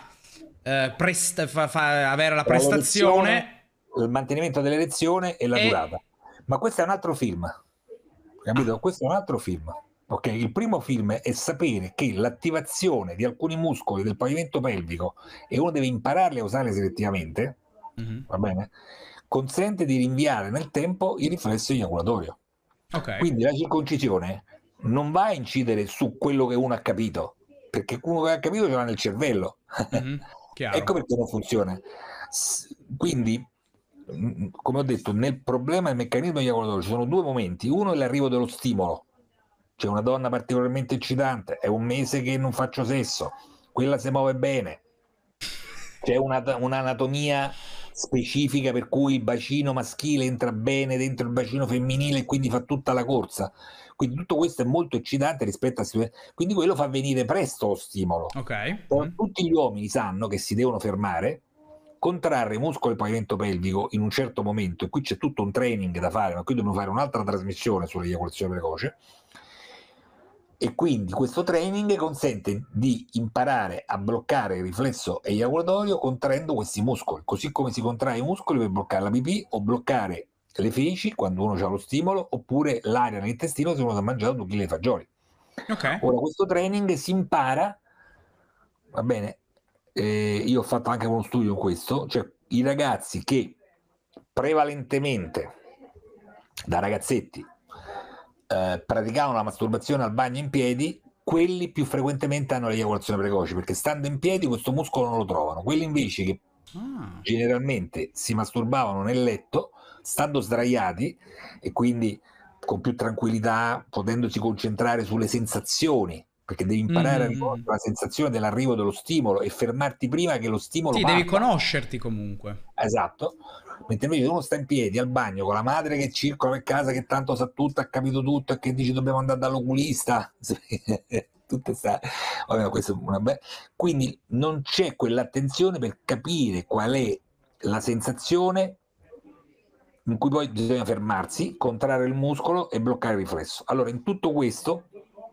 eh, presta, fa, fa, avere la tra prestazione... Il mantenimento dell'elezione e la e... durata. Ma questo è un altro film. Capito? Ah. Questo è un altro film. Okay? Il primo film è sapere che l'attivazione di alcuni muscoli del pavimento pelvico e uno deve impararli a usarli selettivamente, mm-hmm. va bene? Consente di rinviare nel tempo il riflesso eiaculatorio. Okay. Quindi la circoncisione non va a incidere su quello che uno ha capito, perché quello che ha capito ce l'ha nel cervello. Mm-hmm. ecco perché non funziona. Quindi mm, come ho detto, nel problema del meccanismo eiaculatorio ci sono due momenti. Uno è l'arrivo dello stimolo, c'è cioè, una donna particolarmente eccitante, è un mese che non faccio sesso, quella si muove bene, c'è una, un'anatomia specifica per cui il bacino maschile entra bene dentro il bacino femminile e quindi fa tutta la corsa. Quindi tutto questo è molto eccitante rispetto a quindi quello fa venire presto lo stimolo. Okay. Tutti gli uomini sanno che si devono fermare, contrarre i muscoli del pavimento pelvico in un certo momento e qui c'è tutto un training da fare, ma qui dobbiamo fare un'altra trasmissione sull'eiaculazione precoce e quindi questo training consente di imparare a bloccare il riflesso eiaculatorio contraendo questi muscoli, così come si contrae i muscoli per bloccare la pipì o bloccare le feci quando uno ha lo stimolo oppure l'aria nell'intestino se uno si è mangiato due chili di fagioli. Okay. Ora questo training si impara, va bene, eh, io ho fatto anche uno studio in questo, cioè i ragazzi che prevalentemente da ragazzetti eh, praticavano la masturbazione al bagno in piedi, quelli più frequentemente hanno l'eiaculazione precoce perché stando in piedi questo muscolo non lo trovano. Quelli invece che ah. generalmente si masturbavano nel letto, stando sdraiati e quindi con più tranquillità, potendosi concentrare sulle sensazioni perché devi imparare mm. la sensazione dell'arrivo dello stimolo e fermarti prima che lo stimolo. Sì, vada. devi conoscerti comunque. Esatto mentre invece uno sta in piedi al bagno con la madre che circola per casa che tanto sa tutto, ha capito tutto e che dice dobbiamo andare dall'oculista tutte sta... Vabbè, questa è quindi non c'è quell'attenzione per capire qual è la sensazione in cui poi bisogna fermarsi, contrarre il muscolo e bloccare il riflesso. Allora, in tutto questo,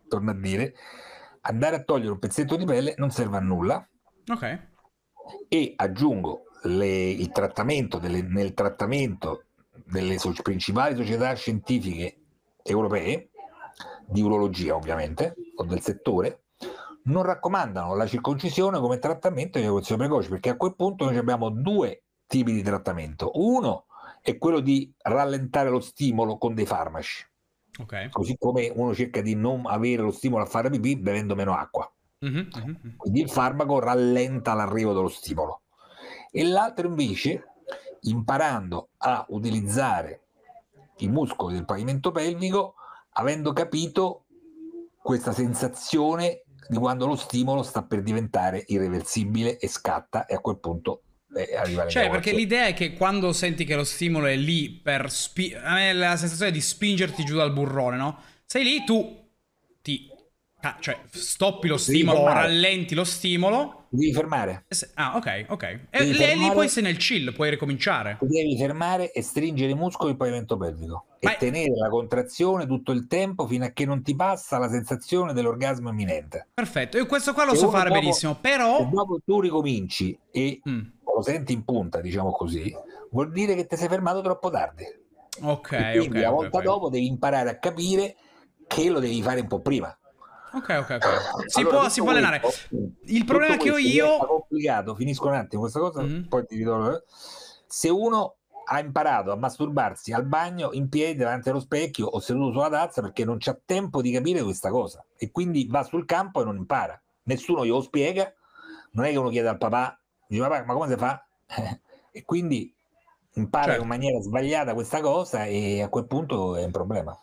torno a dire, andare a togliere un pezzetto di pelle non serve a nulla. Ok. E aggiungo le, trattamento delle, nel trattamento delle so, principali società scientifiche europee, di urologia ovviamente, o del settore, non raccomandano la circoncisione come trattamento di evoluzione precoce, perché a quel punto noi abbiamo due tipi di trattamento. Uno è quello di rallentare lo stimolo con dei farmaci. Okay. Così come uno cerca di non avere lo stimolo a fare pipì bevendo meno acqua. Mm-hmm, mm-hmm. Quindi il farmaco rallenta l'arrivo dello stimolo e l'altro invece imparando a utilizzare i muscoli del pavimento pelvico avendo capito questa sensazione di quando lo stimolo sta per diventare irreversibile e scatta e a quel punto eh, arriva Cioè, perché l'idea è che quando senti che lo stimolo è lì per spi- la sensazione di spingerti giù dal burrone, no? Sei lì, tu ti Ah, cioè, stoppi lo stimolo, rallenti lo stimolo. Ti devi fermare. Ah, ok, ok. E lì fermare, poi sei nel chill, puoi ricominciare. Ti devi fermare e stringere i muscoli il pavimento pelvico. Ma... E tenere la contrazione tutto il tempo fino a che non ti passa la sensazione dell'orgasmo imminente. Perfetto, io questo qua lo e so fare dopo, benissimo, però... Se dopo tu ricominci e mm. lo senti in punta, diciamo così, vuol dire che ti sei fermato troppo tardi. Ok, e quindi ok. La volta okay. dopo devi imparare a capire che lo devi fare un po' prima. Ok, ok, ok. Si, allora, può, si può allenare. Il problema che ho io... È complicato, finisco un attimo questa cosa, mm. poi ti ritorno. Eh. Se uno ha imparato a masturbarsi al bagno in piedi davanti allo specchio o seduto sulla tazza perché non c'ha tempo di capire questa cosa e quindi va sul campo e non impara. Nessuno glielo spiega, non è che uno chiede al papà, dice papà ma come si fa? e quindi impara certo. in maniera sbagliata questa cosa e a quel punto è un problema.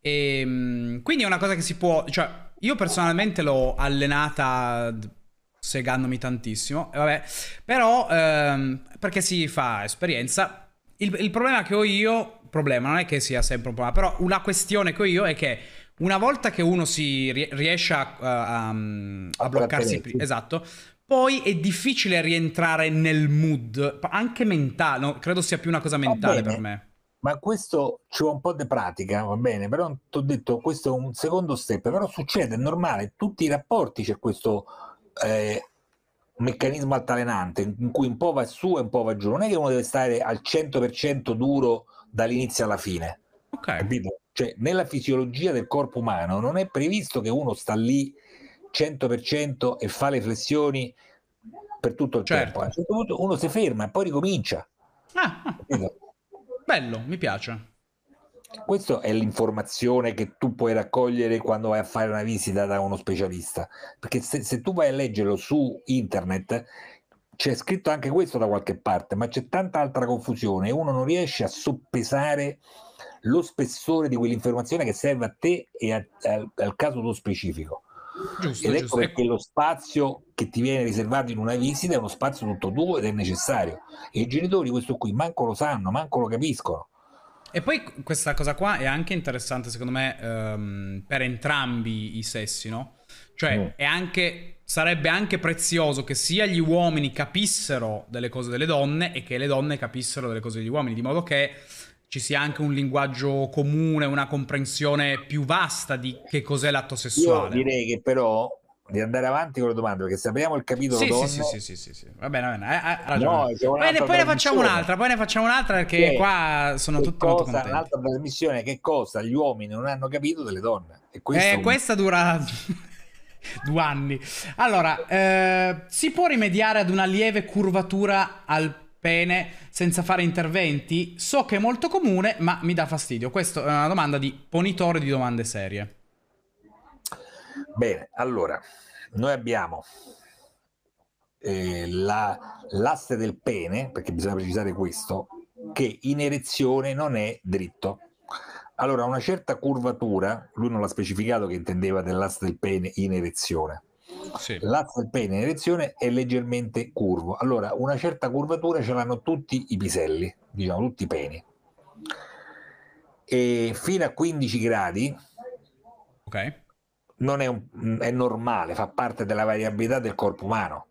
E, ehm, quindi è una cosa che si può, cioè io personalmente l'ho allenata segandomi tantissimo, vabbè, però ehm, perché si fa esperienza. Il, il, problema che ho io, problema non è che sia sempre un problema, però una questione che ho io è che una volta che uno si riesce a, a, a, mm, a bloccarsi, esatto, poi è difficile rientrare nel mood, anche mentale, no, credo sia più una cosa mentale per me ma questo ci vuole un po' di pratica, va bene, però ti ho detto questo è un secondo step, però succede, è normale, tutti i rapporti c'è questo eh, meccanismo altalenante in cui un po' va su e un po' va giù, non è che uno deve stare al 100% duro dall'inizio alla fine, okay. capito? Cioè nella fisiologia del corpo umano non è previsto che uno sta lì 100% e fa le flessioni per tutto il certo. tempo, a un certo punto uno si ferma e poi ricomincia. Ah. ah. Capito? Bello, mi piace. Questa è l'informazione che tu puoi raccogliere quando vai a fare una visita da uno specialista, perché se, se tu vai a leggerlo su internet c'è scritto anche questo da qualche parte, ma c'è tanta altra confusione e uno non riesce a soppesare lo spessore di quell'informazione che serve a te e a, a, al caso tuo specifico. Giusto, ed ecco giusto. perché lo spazio che ti viene riservato in una visita è uno spazio tutto tuo ed è necessario. E i genitori questo qui manco lo sanno, manco lo capiscono. E poi questa cosa qua è anche interessante secondo me um, per entrambi i sessi, no? Cioè mm. anche, sarebbe anche prezioso che sia gli uomini capissero delle cose delle donne e che le donne capissero delle cose degli uomini, di modo che ci sia anche un linguaggio comune, una comprensione più vasta di che cos'è l'atto sessuale. Io direi che però di andare avanti con la domanda perché sappiamo il capitolo sì, donne. Sì, sì, sì, sì, sì. Va bene, va bene, eh, eh, ha ragione. No, bene, poi ne facciamo un'altra, poi ne facciamo un'altra perché che, qua sono tutti cosa, molto contenti. Un'altra trasmissione che cosa gli uomini non hanno capito delle donne. E eh, un... questa dura due anni. Allora, eh, si può rimediare ad una lieve curvatura al pene senza fare interventi? So che è molto comune, ma mi dà fastidio. Questa è una domanda di ponitore di domande serie. Bene, allora, noi abbiamo eh, la, l'asse del pene, perché bisogna precisare questo, che in erezione non è dritto. Allora, una certa curvatura, lui non l'ha specificato che intendeva dell'asse del pene in erezione, sì. l'asse del pene in erezione è leggermente curvo. Allora, una certa curvatura ce l'hanno tutti i piselli, diciamo tutti i peni. E fino a 15 gradi okay. non è, un, è, normale, fa parte della variabilità del corpo umano.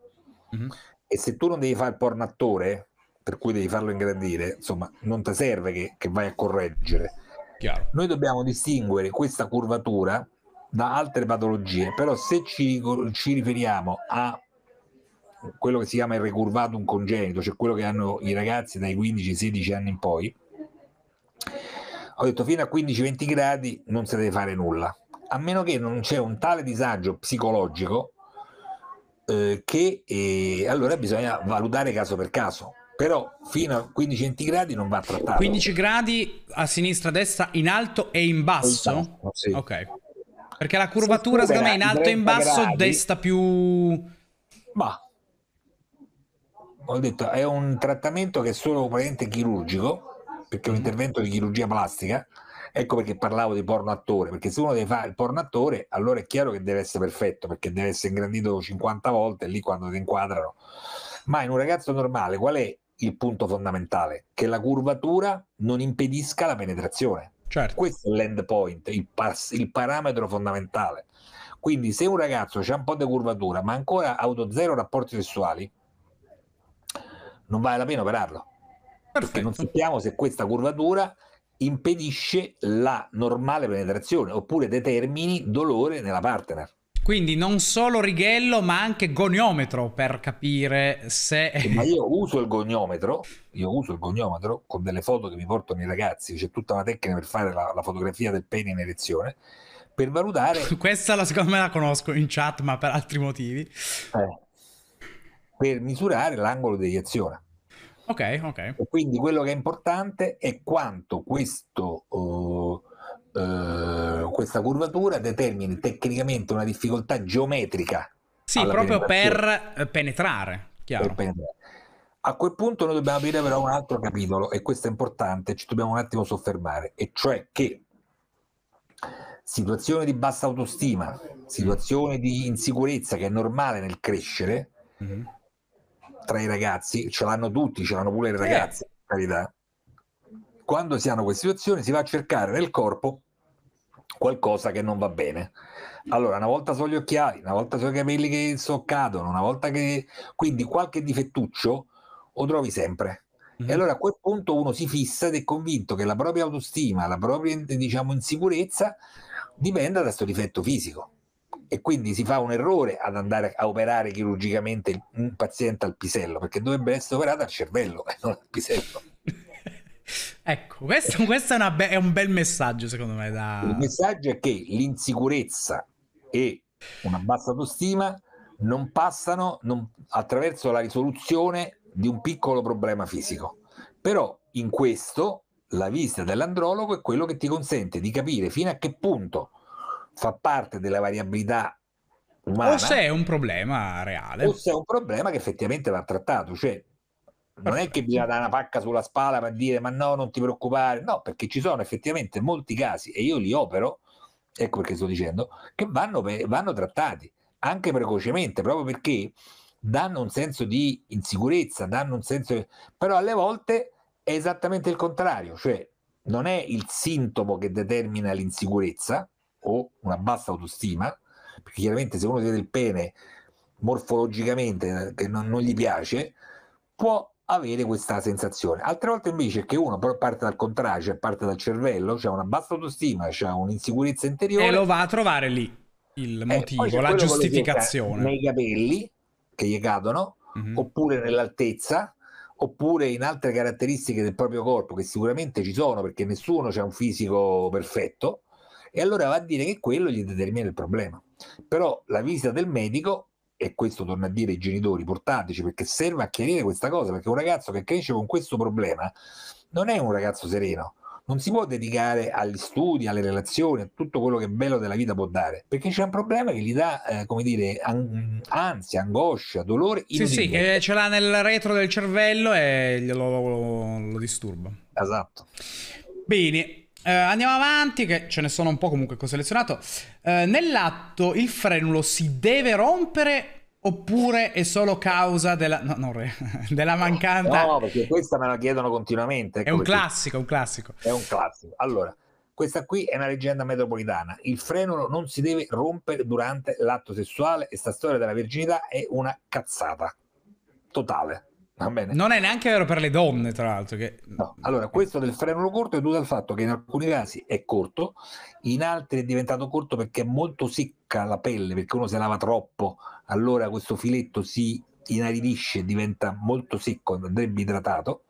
Mm-hmm. E se tu non devi fare il pornattore, per cui devi farlo ingrandire, insomma, non ti serve che, che vai a correggere. Chiaro. Noi dobbiamo distinguere questa curvatura da altre patologie, però se ci, ci riferiamo a quello che si chiama il recurvatum congenito, cioè quello che hanno i ragazzi dai 15-16 anni in poi, ho detto fino a 15-20 gradi non si deve fare nulla, a meno che non c'è un tale disagio psicologico eh, che eh, allora bisogna valutare caso per caso. Però fino a 15 gradi non va trattato. 15 gradi a sinistra, a destra, in alto e in basso? In sì. Ok. Perché la curvatura, secondo me, in alto e in basso gradi, desta più... Ma... Ho detto, è un trattamento che è solo praticamente chirurgico, perché è un mm. intervento di chirurgia plastica, ecco perché parlavo di porno attore, perché se uno deve fare il porno attore, allora è chiaro che deve essere perfetto, perché deve essere ingrandito 50 volte lì quando ti inquadrano. Ma in un ragazzo normale qual è il punto fondamentale? Che la curvatura non impedisca la penetrazione. Certo. Questo è l'end point, il, pass- il parametro fondamentale. Quindi se un ragazzo ha un po' di curvatura, ma ancora auto zero rapporti sessuali, non vale la pena operarlo. Perfetto. Perché non sappiamo se questa curvatura impedisce la normale penetrazione oppure determini dolore nella partner. Quindi non solo righello, ma anche goniometro per capire se... Eh, ma io uso il goniometro, io uso il goniometro con delle foto che mi portano i ragazzi, c'è tutta una tecnica per fare la, la fotografia del pene in erezione, per valutare... Questa la, secondo me la conosco in chat, ma per altri motivi. Eh, per misurare l'angolo di eiezione. Ok, ok. E quindi quello che è importante è quanto questo... Uh, eh, questa curvatura determini tecnicamente una difficoltà geometrica. Sì, proprio per eh, penetrare, per penetrare. A quel punto noi dobbiamo aprire però un altro capitolo e questo è importante, ci dobbiamo un attimo soffermare, e cioè che situazione di bassa autostima, situazione di insicurezza che è normale nel crescere mm-hmm. tra i ragazzi, ce l'hanno tutti, ce l'hanno pure i ragazzi, eh. carità. Quando si hanno queste situazioni si va a cercare nel corpo qualcosa che non va bene. Allora, una volta sono gli occhiali, una volta sono i capelli che soccadono, una volta che... Quindi qualche difettuccio lo trovi sempre. Mm-hmm. E mhm. allora a quel punto uno si fissa ed è convinto che la propria autostima, la propria diciamo, insicurezza dipenda da questo difetto fisico. E quindi si fa un errore ad andare a operare chirurgicamente un paziente al pisello, perché dovrebbe essere operato al cervello e non al pisello. Ecco, questo, questo è, be- è, un bel messaggio secondo me. Da... Il messaggio è che l'insicurezza e una bassa autostima non passano non, attraverso la risoluzione di un piccolo problema fisico. Però in questo la vista dell'andrologo è quello che ti consente di capire fino a che punto fa parte della variabilità umana. O se è un problema reale. O se è un problema che effettivamente va trattato. Cioè, non è che bisogna dare una pacca sulla spalla per dire ma no, non ti preoccupare, no, perché ci sono effettivamente molti casi, e io li opero, ecco perché sto dicendo, che vanno, vanno trattati anche precocemente, proprio perché danno un senso di insicurezza, danno un senso... Di... però alle volte è esattamente il contrario, cioè non è il sintomo che determina l'insicurezza o una bassa autostima, perché chiaramente se uno tiene il pene morfologicamente eh, che non, non gli piace, può avere questa sensazione. Altre volte invece che uno però parte dal contrario, cioè parte dal cervello, c'è cioè una bassa autostima, c'è cioè un'insicurezza interiore. E lo va a trovare lì il eh, motivo, eh, la giustificazione. Cioè, nei capelli che gli cadono, mm-hmm. oppure nell'altezza, oppure in altre caratteristiche del proprio corpo che sicuramente ci sono perché nessuno ha un fisico perfetto e allora va a dire che quello gli determina il problema. Però la visita del medico e questo torna a dire ai genitori, portateci perché serve a chiarire questa cosa, perché un ragazzo che cresce con questo problema non è un ragazzo sereno, non si può dedicare agli studi, alle relazioni, a tutto quello che bello della vita può dare, perché c'è un problema che gli dà, eh, come dire, an- ansia, angoscia, dolore. Inutile. Sì, sì, che eh, ce l'ha nel retro del cervello e glielo, lo, lo disturba. Esatto. Bene, Uh, andiamo avanti, che ce ne sono un po' comunque che ho selezionato. Uh, nell'atto il frenulo si deve rompere oppure è solo causa della, no, no, della mancanza... No, no, perché questa me la chiedono continuamente. Ecco è un perché. classico, un classico. È un classico. Allora, questa qui è una leggenda metropolitana. Il frenulo non si deve rompere durante l'atto sessuale e sta storia della virginità è una cazzata totale. Non è neanche vero per le donne, tra l'altro. Che... No. Allora, eh. questo del frenulo corto è dovuto al fatto che in alcuni casi è corto, in altri è diventato corto perché è molto secca la pelle, perché uno se lava troppo, allora questo filetto si inaridisce, diventa molto secco, andrebbe idratato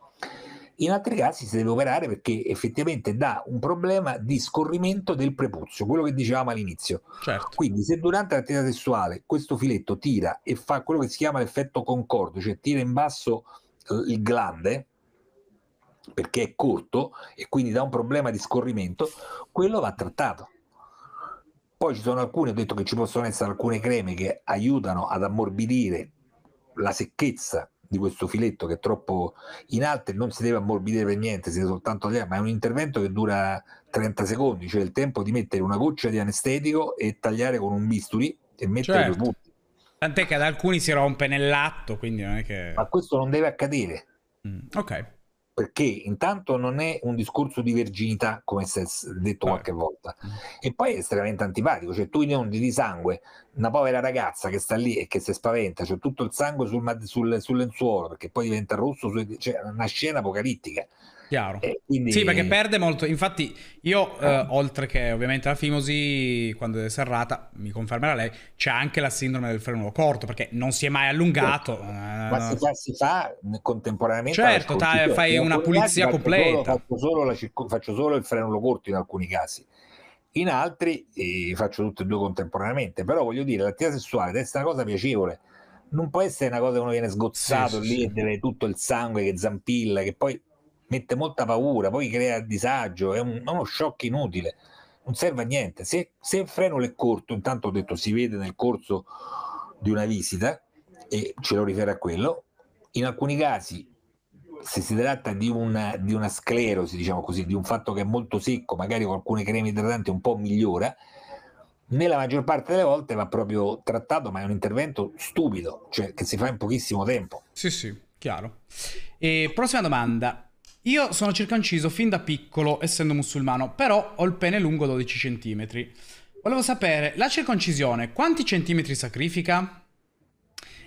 in altri casi si deve operare perché effettivamente dà un problema di scorrimento del prepuzio, quello che dicevamo all'inizio. Certo. Quindi se durante l'attività sessuale questo filetto tira e fa quello che si chiama l'effetto concordo, cioè tira in basso eh, il glande, perché è corto e quindi dà un problema di scorrimento, quello va trattato. Poi ci sono alcune, ho detto che ci possono essere alcune creme che aiutano ad ammorbidire la secchezza di questo filetto che è troppo in alto e non si deve ammorbidire per niente, si deve soltanto tagliare, ma è un intervento che dura 30 secondi, cioè il tempo di mettere una goccia di anestetico e tagliare con un bisturi e mettere certo. due punti. Tant'è che ad alcuni si rompe nell'atto, quindi non è che... Ma questo non deve accadere. Mm, ok perché intanto non è un discorso di verginità, come si è detto eh. qualche volta, mm. e poi è estremamente antipatico, cioè tu inondi di sangue una povera ragazza che sta lì e che si spaventa, c'è cioè tutto il sangue sul, sul, sul lenzuolo, perché poi diventa rosso, cioè una scena apocalittica, Chiaro. Quindi... Sì, perché perde molto. Infatti, io, eh, ah. oltre che ovviamente la Fimosi, quando è serrata, mi confermerà lei, c'è anche la sindrome del freno corto, perché non si è mai allungato. Certo. Eh, Ma eh, si, fa contemporaneamente. Certo, ta- fai una pulizia faccio completa. Solo, faccio, solo circo- faccio, solo il freno corto in alcuni casi. In altri eh, faccio tutte e due contemporaneamente, però voglio dire, l'attività sessuale deve essere una cosa piacevole, non può essere una cosa che uno viene sgozzato sì, lì sì. e deve tutto il sangue che zampilla, che poi mette molta paura, poi crea disagio, è, un, uno shock inutile, non serve a niente. Se, se il freno è corto, intanto ho detto si vede nel corso di una visita e ce lo riferisco a quello, in alcuni casi se si tratta di una, di una sclerosi, diciamo così, di un fatto che è molto secco, magari con alcune creme idratanti un po' migliora, nella maggior parte delle volte va proprio trattato, ma è un intervento stupido, cioè che si fa in pochissimo tempo. Sì, sì, chiaro. E prossima domanda. Io sono circonciso fin da piccolo, essendo musulmano, però ho il pene lungo 12 cm. Volevo sapere, la circoncisione quanti centimetri sacrifica?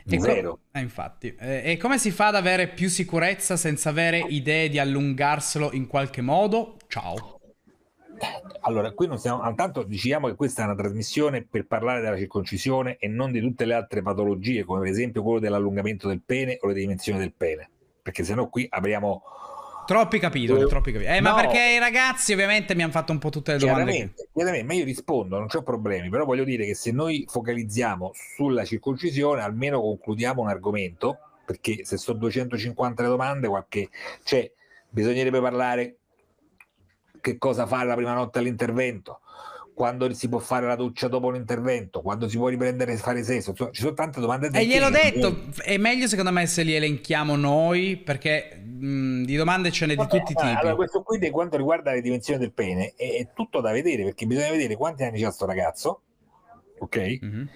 E Zero. Eh, infatti. Eh, e come si fa ad avere più sicurezza senza avere idee di allungarselo in qualche modo? Ciao. Allora, qui non stiamo. Intanto diciamo che questa è una trasmissione per parlare della circoncisione e non di tutte le altre patologie, come per esempio quello dell'allungamento del pene o le dimensioni del pene, perché sennò qui apriamo Troppi capitoli, troppi capitoli. Eh, no. ma perché i ragazzi ovviamente mi hanno fatto un po' tutte le domande. Chiaramente, ma io rispondo, non c'ho problemi, però voglio dire che se noi focalizziamo sulla circoncisione, almeno concludiamo un argomento, perché se sono 250 le domande, qualche... cioè, bisognerebbe parlare che cosa fare la prima notte all'intervento, quando si può fare la doccia dopo l'intervento, quando si può riprendere e fare sesso, ci sono tante domande. E gliel'ho detto, è meglio secondo me se li elenchiamo noi, perché mh, mhmm, di domande ce n'è di tutti i tipi. Allora, questo qui per quanto riguarda le dimensioni del pene è, è, tutto da vedere, perché bisogna vedere quanti anni c'ha sto ragazzo, ok? Mm-hmm.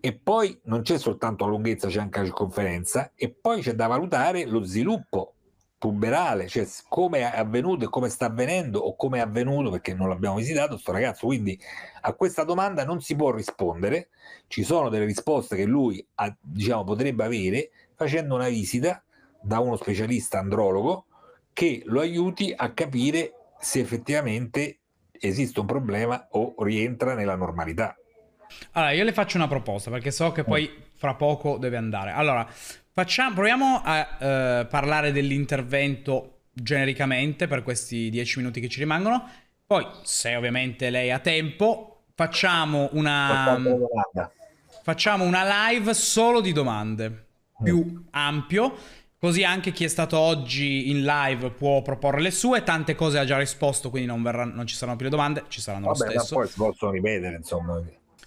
E poi non c'è soltanto la lunghezza, c'è anche la circonferenza, e poi c'è da valutare lo sviluppo puberale, cioè come è avvenuto e come sta avvenendo o come è avvenuto perché non l'abbiamo visitato sto ragazzo, quindi a questa domanda non si può rispondere, ci sono delle risposte che lui ha, diciamo, potrebbe avere facendo una visita da uno specialista andrologo che lo aiuti a capire se effettivamente esiste un problema o rientra nella normalità. Allora, io le faccio una proposta perché so che poi mm. fra poco deve andare. Allora, Facciamo, proviamo a eh, parlare dell'intervento genericamente per questi dieci minuti che ci rimangono. Poi, se ovviamente lei ha tempo, facciamo una, facciamo una mm, live solo di domande mm. più ampio. Così anche chi è stato oggi in live può proporre le sue, tante cose ha già risposto, quindi non, verranno, non ci saranno più le domande, ci saranno Vabbè, lo stesso. poi si possono ripetere, insomma.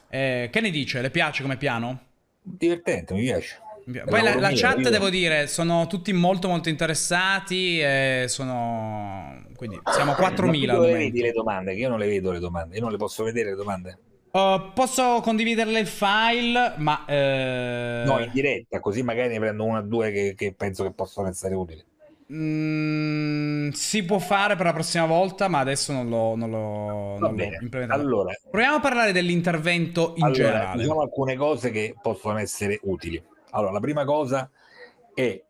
Eh, che ne dice? Le piace come piano? Divertente, mi piace. Poi la, la chat, io. devo dire, sono tutti molto molto interessati e sono... Quindi siamo 4.000 al vedi le domande? Che io non le vedo le domande, io non le posso vedere le domande. Uh, posso condividerle il file, ma... Eh... No, in diretta, così magari ne prendo una o due che, che penso che possono essere utili. Mm, si può fare per la prossima volta, ma adesso non lo, non lo, non lo Allora, proviamo a parlare dell'intervento in allora, generale. Ci diciamo alcune cose che possono essere utili. Allora, la prima cosa è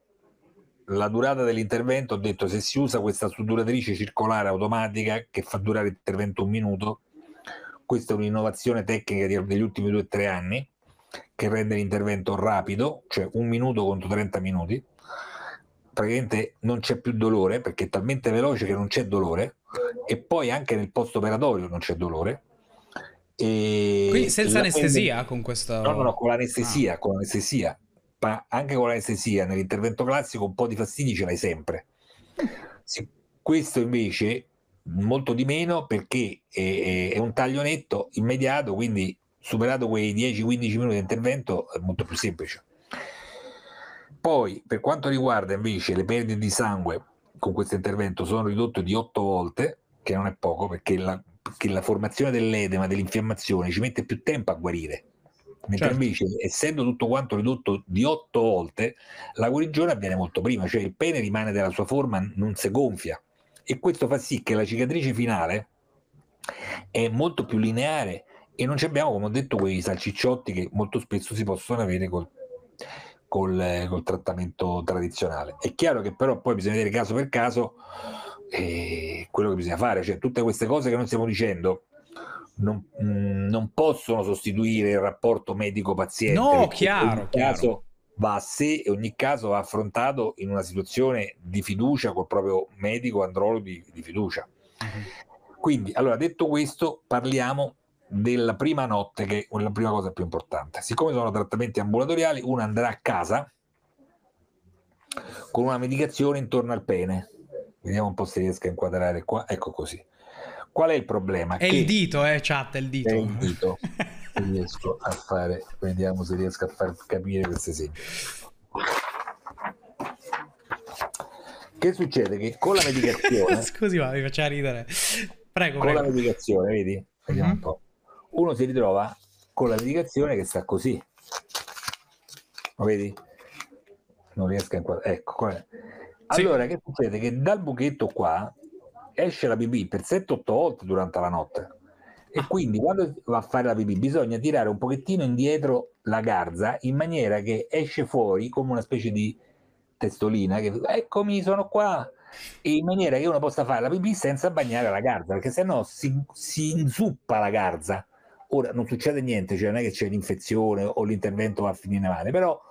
la durata dell'intervento. Ho detto se si usa questa sudduratrice circolare automatica che fa durare l'intervento un minuto, questa è un'innovazione tecnica degli ultimi due o tre anni che rende l'intervento rapido, cioè un minuto contro 30 minuti. Praticamente non c'è più dolore perché è talmente veloce che non c'è dolore e poi anche nel post operatorio non c'è dolore. E Quindi senza anestesia con questa... No, no, no, con l'anestesia, ah. con l'anestesia ma anche con la nell'intervento classico un po' di fastidi ce l'hai sempre. Questo invece molto di meno perché è, eh, eh, è un taglio netto, immediato, quindi superato quei 10-15 minuti di intervento è molto più semplice. Poi per quanto riguarda invece le perdite di sangue con questo intervento sono ridotte di 8 volte, che non è poco perché la, perché la formazione dell'edema, dell'infiammazione ci mette più tempo a guarire Mentre certo. invece, essendo tutto quanto ridotto di otto volte, la guarigione avviene molto prima, cioè il pene rimane della sua forma, non si gonfia. E questo fa sì che la cicatrice finale è molto più lineare e non abbiamo, come ho detto, quei salcicciotti che molto spesso si possono avere col, col, col trattamento tradizionale. È chiaro che però poi bisogna vedere caso per caso eh, quello che bisogna fare, cioè tutte queste cose che noi stiamo dicendo non, mm, non possono sostituire il rapporto medico-paziente. No, chiaro, chiaro va a sé e ogni caso va affrontato in una situazione di fiducia col proprio medico andrologo di, di fiducia. Mhm. Quindi, allora, detto questo, parliamo della prima notte che è la prima cosa più importante. Siccome sono trattamenti ambulatoriali, uno andrà a casa con una medicazione intorno al pene. Vediamo un po' se riesco a inquadrare qua, ecco così. Qual è il problema? È che il dito, eh, chat, è il dito. È il dito. riesco a fare, vediamo se riesco a far capire questo esempio. Che succede? Che con la medicazione... Scusi, ma mi faceva ridere. Prego, con prego. la medicazione, vedi? Vediamo mm-hmm. un po'. Uno si ritrova con la medicazione che sta così. Lo vedi? Non riesco a inquadrare. Ecco, qua. Allora, sì. che succede? Che dal buchetto qua esce la BB per 7-8 volte durante la notte. E ah. quindi quando va a fare la BB bisogna tirare un pochettino indietro la garza in maniera che esce fuori come una specie di testolina che eccomi sono qua in maniera che uno possa fare la pipì senza bagnare la garza perché se no si, si inzuppa la garza ora non succede niente cioè non è che c'è l'infezione o l'intervento va a finire male però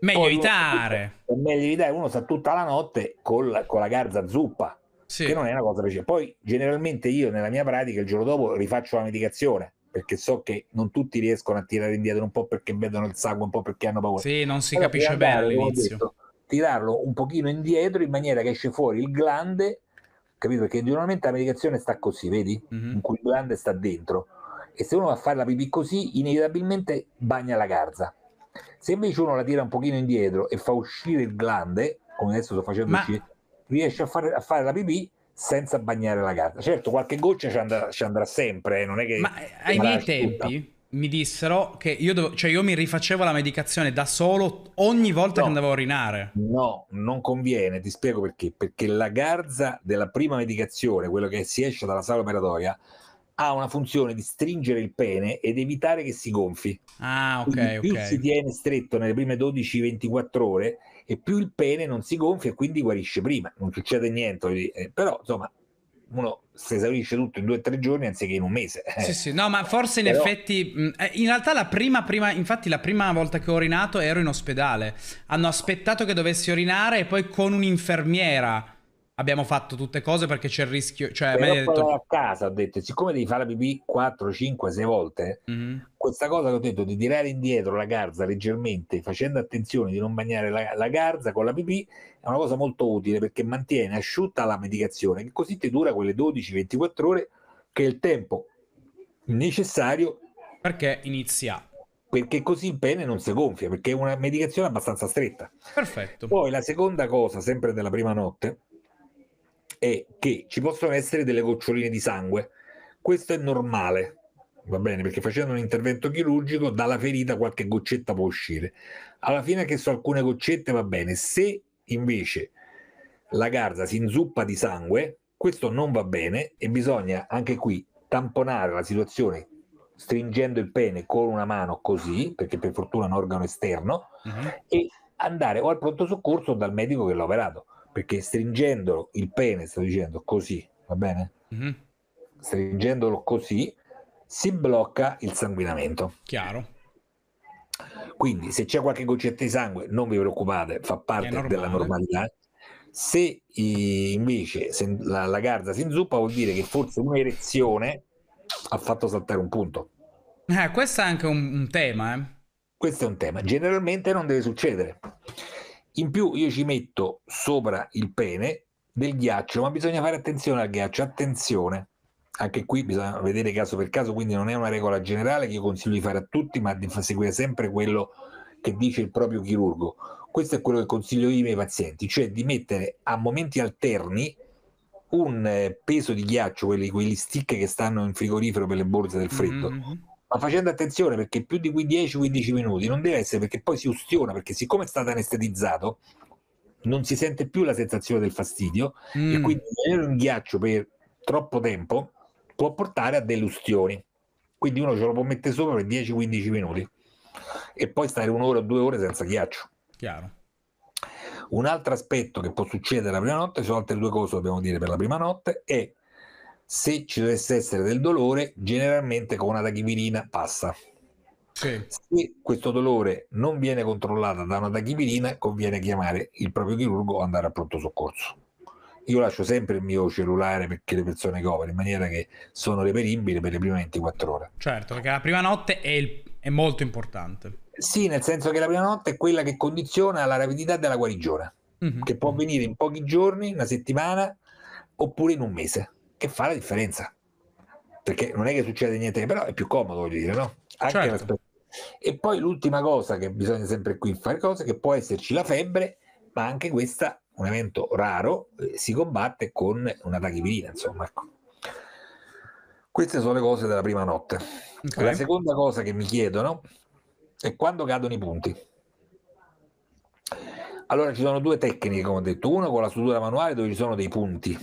meglio evitare uno, è meglio evitare uno sta tutta la notte con con la garza zuppa sì. che non è una cosa facile. Poi generalmente io nella mia pratica il giorno dopo rifaccio la medicazione perché so che non tutti riescono a tirare indietro un po' perché vedono il sangue, un po' perché hanno paura. Sì, non si allora, capisce bene all'inizio. tirarlo un pochino indietro in maniera che esce fuori il glande, capito? Perché generalmente la medicazione sta così, vedi? Mm-hmm. In cui il glande sta dentro. E se uno va a fare la pipì così, inevitabilmente bagna la garza. Se invece uno la tira un pochino indietro e fa uscire il glande, come adesso sto facendo Ma... uscire riesce a fare, a fare la pipì senza bagnare la carta. Certo, qualche goccia ci andrà, ci andrà sempre, eh, non è che... Ma eh, ai miei tempi mi dissero che io, dovevo, cioè io mi rifacevo la medicazione da solo ogni volta no, che andavo a urinare. No, non conviene, ti spiego perché. Perché la garza della prima medicazione, quello che si esce dalla sala operatoria, ha una funzione di stringere il pene ed evitare che si gonfi. Ah, ok, Quindi, più si tiene stretto nelle prime 12-24 ore e più il pene non si gonfia e quindi guarisce prima, non succede niente, eh, però insomma uno si esaurisce tutto in due o tre giorni anziché in un mese. Eh. Sì, sì, no, ma forse in effetti, mm, eh, in realtà la prima, prima, infatti la prima volta che ho urinato ero in ospedale, hanno aspettato che dovessi urinare e poi con un'infermiera abbiamo fatto tutte cose perché c'è il rischio. Cioè, Però me detto... a casa ho detto: siccome devi fare la pipì 4, 5, 6 volte, mm-hmm. questa cosa che ho detto di tirare indietro la garza leggermente, facendo attenzione di non bagnare la, la garza con la pipì, è una cosa molto utile perché mantiene asciutta la medicazione, che così ti dura quelle 12-24 ore, che è il tempo necessario. Perché inizia perché così il pene non si gonfia, perché è una medicazione abbastanza stretta. Perfetto. Poi la seconda cosa, sempre della prima notte, è che ci possono essere delle goccioline di sangue. Questo è normale, va bene, perché facendo un intervento chirurgico dalla ferita qualche goccetta può uscire. Alla fine che su alcune goccette va bene, se invece la garza si inzuppa di sangue, questo non va bene e bisogna anche qui tamponare la situazione stringendo il pene con una mano così, perché per fortuna è un organo esterno, uh-huh. e andare o al pronto soccorso o dal medico che l'ha operato perché stringendolo il pene, sto dicendo così, va bene? Mm-hmm. Stringendolo così si blocca il sanguinamento. Chiaro. Quindi se c'è qualche goccetta di sangue non vi preoccupate, fa parte della normalità. Se invece se la, la garza si inzuppa vuol dire che forse un'erezione ha fatto saltare un punto. Eh, questo è anche un, un tema. Eh. Questo è un tema. Generalmente non deve succedere. In più io ci metto sopra il pene del ghiaccio, ma bisogna fare attenzione al ghiaccio, attenzione. Anche qui bisogna vedere caso per caso, quindi non è una regola generale che io consiglio di fare a tutti, ma di seguire sempre quello che dice il proprio chirurgo. Questo è quello che consiglio io ai miei pazienti, cioè di mettere a momenti alterni un eh, peso di ghiaccio, quelli, quelli stick che stanno in frigorifero per le borse del freddo, mm-hmm ma facendo attenzione perché più di 10-15 minuti non deve essere perché poi si ustiona, perché siccome è stato anestetizzato non si sente più la sensazione del fastidio mm. e quindi tenere un ghiaccio per troppo tempo può portare a delle ustioni. Quindi uno ce lo può mettere sopra per 10-15 minuti e poi stare un'ora o due ore senza ghiaccio. Chiaro. Un altro aspetto che può succedere la prima notte, sono altre due cose dobbiamo dire per la prima notte, è se ci dovesse essere del dolore, generalmente con una tachipirina passa. Sì. Se questo dolore non viene controllato da una tachipirina, conviene chiamare il proprio chirurgo o andare al pronto soccorso. Io lascio sempre il mio cellulare perché le persone coprono in maniera che sono reperibili per le prime 24 ore. Certo, perché la prima notte è, il... è molto importante. Sì, nel senso che la prima notte è quella che condiziona la rapidità della guarigione, mm-hmm. che può avvenire in pochi giorni, una settimana oppure in un mese che fa la differenza. Perché non è che succede niente, però è più comodo, voglio dire, no? Anche certo. E poi l'ultima cosa che bisogna sempre qui fare cose, che può esserci la febbre, ma anche questa, un evento raro, eh, si combatte con una tachipirina, insomma. Ecco. Queste sono le cose della prima notte. Okay. La seconda cosa che mi chiedono è quando cadono i punti. Allora ci sono due tecniche, come ho detto, uno con la struttura manuale dove ci sono dei punti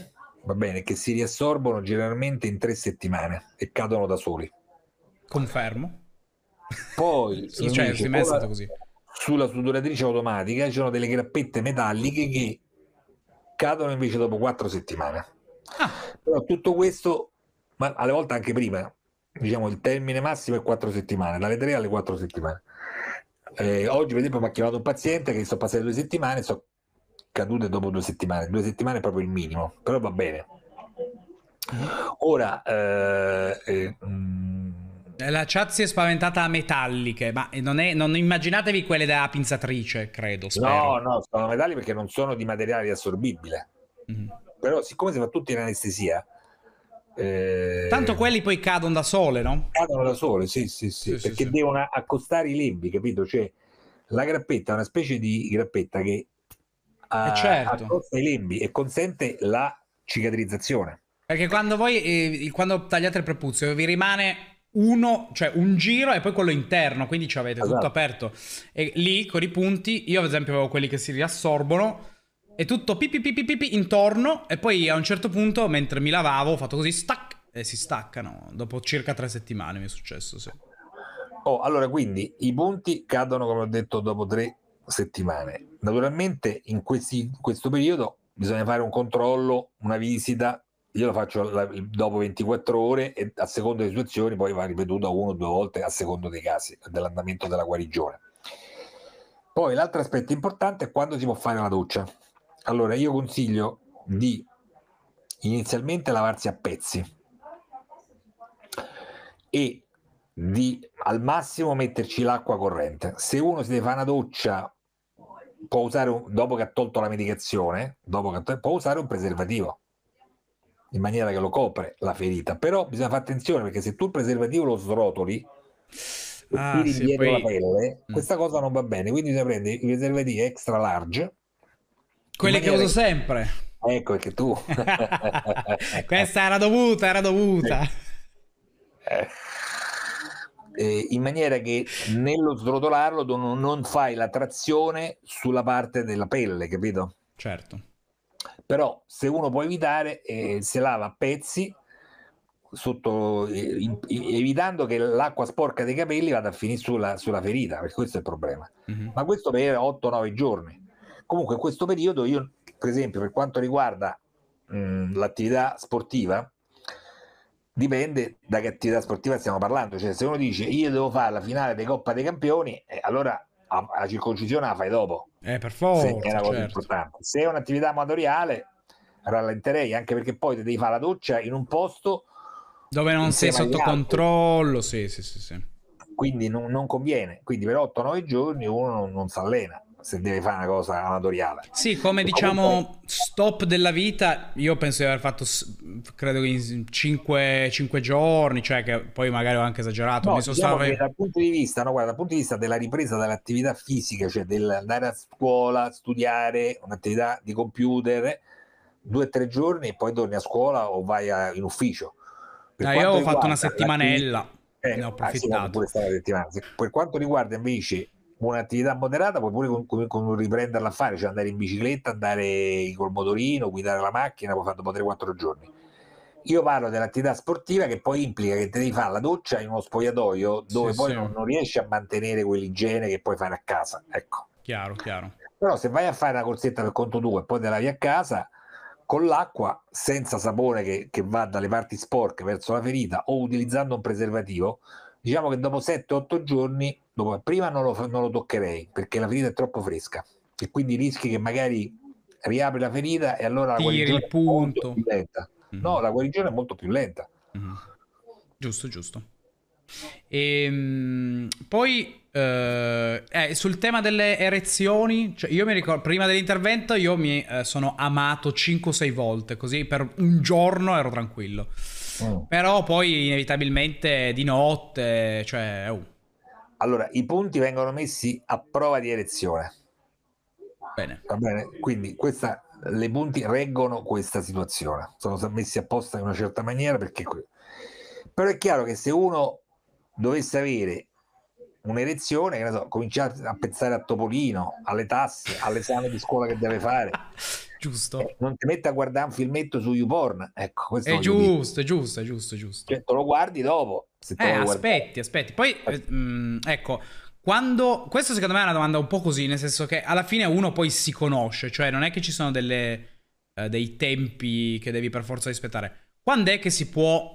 va bene, che si riassorbono generalmente in tre settimane e cadono da soli. Confermo. Poi sì, cioè, invece, mai è stato così. sulla suduratrice automatica ci sono delle grappette metalliche che cadono invece dopo quattro settimane. Ah. Però tutto questo, ma alle volte anche prima, diciamo il termine massimo è quattro settimane, dalle tre alle quattro settimane. Eh, oggi per esempio mi ha chiamato un paziente che sto passando due settimane, sto cadute dopo due settimane. Due settimane è proprio il minimo, però va bene. Ora, eh, eh, mm, la chat si è spaventata a metalliche, ma non, è, non immaginatevi quelle da pinzatrice, credo. Spero. No, no, sono metalli perché non sono di materiale assorbibile. Mm. Però siccome si fa tutto in anestesia... Eh, Tanto quelli poi cadono da sole, no? Cadono da sole, sì, sì, sì, sì perché sì, devono accostare i lembi, capito? Cioè, la grappetta è una specie di grappetta che a, eh, eh certo. ai lembi e consente la cicatrizzazione. Perché quando voi eh, quando tagliate il prepuzio vi rimane uno, cioè un giro e poi quello interno, quindi ci avete esatto. tutto aperto. E lì con i punti, io ad esempio avevo quelli che si riassorbono, e tutto pipipipipipi intorno e poi a un certo punto mentre mi lavavo ho fatto così stac e si staccano. Dopo circa tre settimane mi è successo, sì. Oh, allora quindi i punti cadono come ho detto dopo tre settimane. Naturalmente in, questi, in questo periodo bisogna fare un controllo, una visita, io lo faccio la, dopo 24 ore e a seconda delle situazioni poi va ripetuta una o due volte a seconda dei casi, dell'andamento della guarigione. Poi l'altro aspetto importante è quando si può fare la doccia. Allora io consiglio di inizialmente lavarsi a pezzi e di al massimo metterci l'acqua corrente. Se uno si deve fare una doccia può usare, un, dopo che ha tolto la medicazione, dopo che, può usare un preservativo in maniera che lo copre la ferita. Però bisogna fare attenzione perché se tu il preservativo lo srotoli, ah, tiri dietro poi... la pelle, mm. questa cosa non va bene. Quindi bisogna prendere i preservativi extra large. Quelli che uso che... sempre. Ecco, che tu. questa era dovuta, era dovuta. Eh eh, in maniera che nello srotolarlo non, non fai la trazione sulla parte della pelle, capito? Certo. Però se uno può evitare, eh, si lava a pezzi, sotto, eh, in, evitando che l'acqua sporca dei capelli vada a finire sulla, sulla ferita, perché questo è il problema. Mm-hmm. Ma questo per 8-9 giorni. Comunque in questo periodo io, per esempio, per quanto riguarda mh, l'attività sportiva, dipende da che attività sportiva stiamo parlando. Cioè, se uno dice io devo fare la finale di Coppa dei Campioni, eh, allora la circoncisione la fai dopo. Eh, per forza, è una cosa certo. importante. Se è un'attività amatoriale, rallenterei, anche perché poi ti devi fare la doccia in un posto dove non sei sotto controllo, sì, sì, sì, sì. Quindi non, non, conviene. Quindi per 8-9 giorni uno non, non si allena se deve fare una cosa amatoriale. Sì, come diciamo comunque... stop della vita, io penso di aver fatto credo che in 5, 5 giorni, cioè che poi magari ho anche esagerato. No, diciamo stato... dal, punto di vista, no, guarda, dal punto di vista della ripresa dell'attività fisica, cioè dell'andare a scuola, studiare, un'attività di computer, due o tre giorni e poi torni a scuola o vai a, in ufficio. Per io ho fatto una settimanella. Eh, ne ho eh, ah, approfittato. Ah, sì, per quanto riguarda invece un'attività moderata puoi pure con, con, con riprenderla a fare, cioè andare in bicicletta, andare col motorino, guidare la macchina, poi fare dopo 3-4 giorni. Io parlo dell'attività sportiva che poi implica che devi fare la doccia in uno spogliatoio dove sì, poi sì. Non, riesci a mantenere quell'igiene che puoi fare a casa. Ecco. Chiaro, chiaro. Però se vai a fare una corsetta per conto tuo e poi te la lavi a casa, con l'acqua senza sapore che, che, va dalle parti sporche verso la ferita o utilizzando un preservativo, diciamo che dopo 7-8 giorni dopo, prima non lo, non lo toccherei perché la ferita è troppo fresca e quindi rischi che magari riapri la ferita e allora la guarigione il punto. Mm-hmm. No, la guarigione è molto più lenta. Mm-hmm. Giusto, giusto. E, ehm, poi eh, eh, sul tema delle erezioni, cioè io mi ricordo prima dell'intervento io mi eh, sono amato 5-6 volte, così per un giorno ero tranquillo. Mm. Però poi inevitabilmente di notte, cioè... Oh allora, i punti vengono messi a prova di elezione. Bene. Va bene? Quindi questa, le punti reggono questa situazione. Sono messi apposta in una certa maniera perché... Però è chiaro che se uno dovesse avere un'elezione, che so, cominciare a pensare a Topolino, alle tasse, all'esame di scuola che deve fare. giusto. Eh, non ti mette a guardare un filmetto su YouPorn. Ecco, questo è giusto, è giusto, è giusto, è giusto. Cioè, lo guardi dopo eh, aspetti, aspetti. Poi, eh, mh, mm, ecco, quando... Questo secondo me è una domanda un po' così, nel senso che alla fine uno poi si conosce, cioè non è che ci sono delle, eh, dei tempi che devi per forza rispettare. Quando è che si può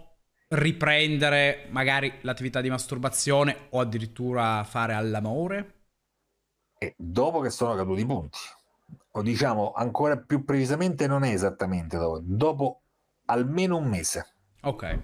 riprendere magari l'attività di masturbazione o addirittura fare all'amore? E dopo che sono caduti i punti, o diciamo ancora più precisamente, non è esattamente dopo, dopo almeno un mese. Ok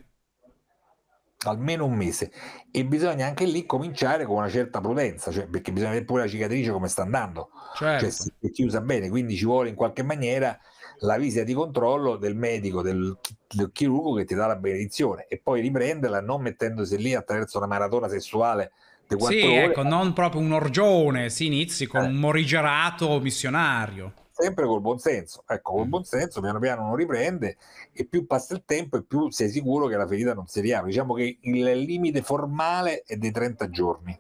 almeno un mese e bisogna anche lì cominciare con una certa prudenza cioè, perché bisogna vedere pure la cicatrice come sta andando cioè, certo. cioè si è chiusa bene quindi ci vuole in qualche maniera la visita di controllo del medico del, del chirurgo che ti dà la benedizione e poi riprenderla non mettendosi lì attraverso una maratona sessuale sì, ore. ecco, non proprio un orgione si inizi con eh. un morigerato missionario sempre col buon senso. Ecco, col mm. buon senso piano piano non riprende e più passa il tempo e più sei sicuro che la ferita non si riapre. Diciamo che il limite formale è dei 30 giorni.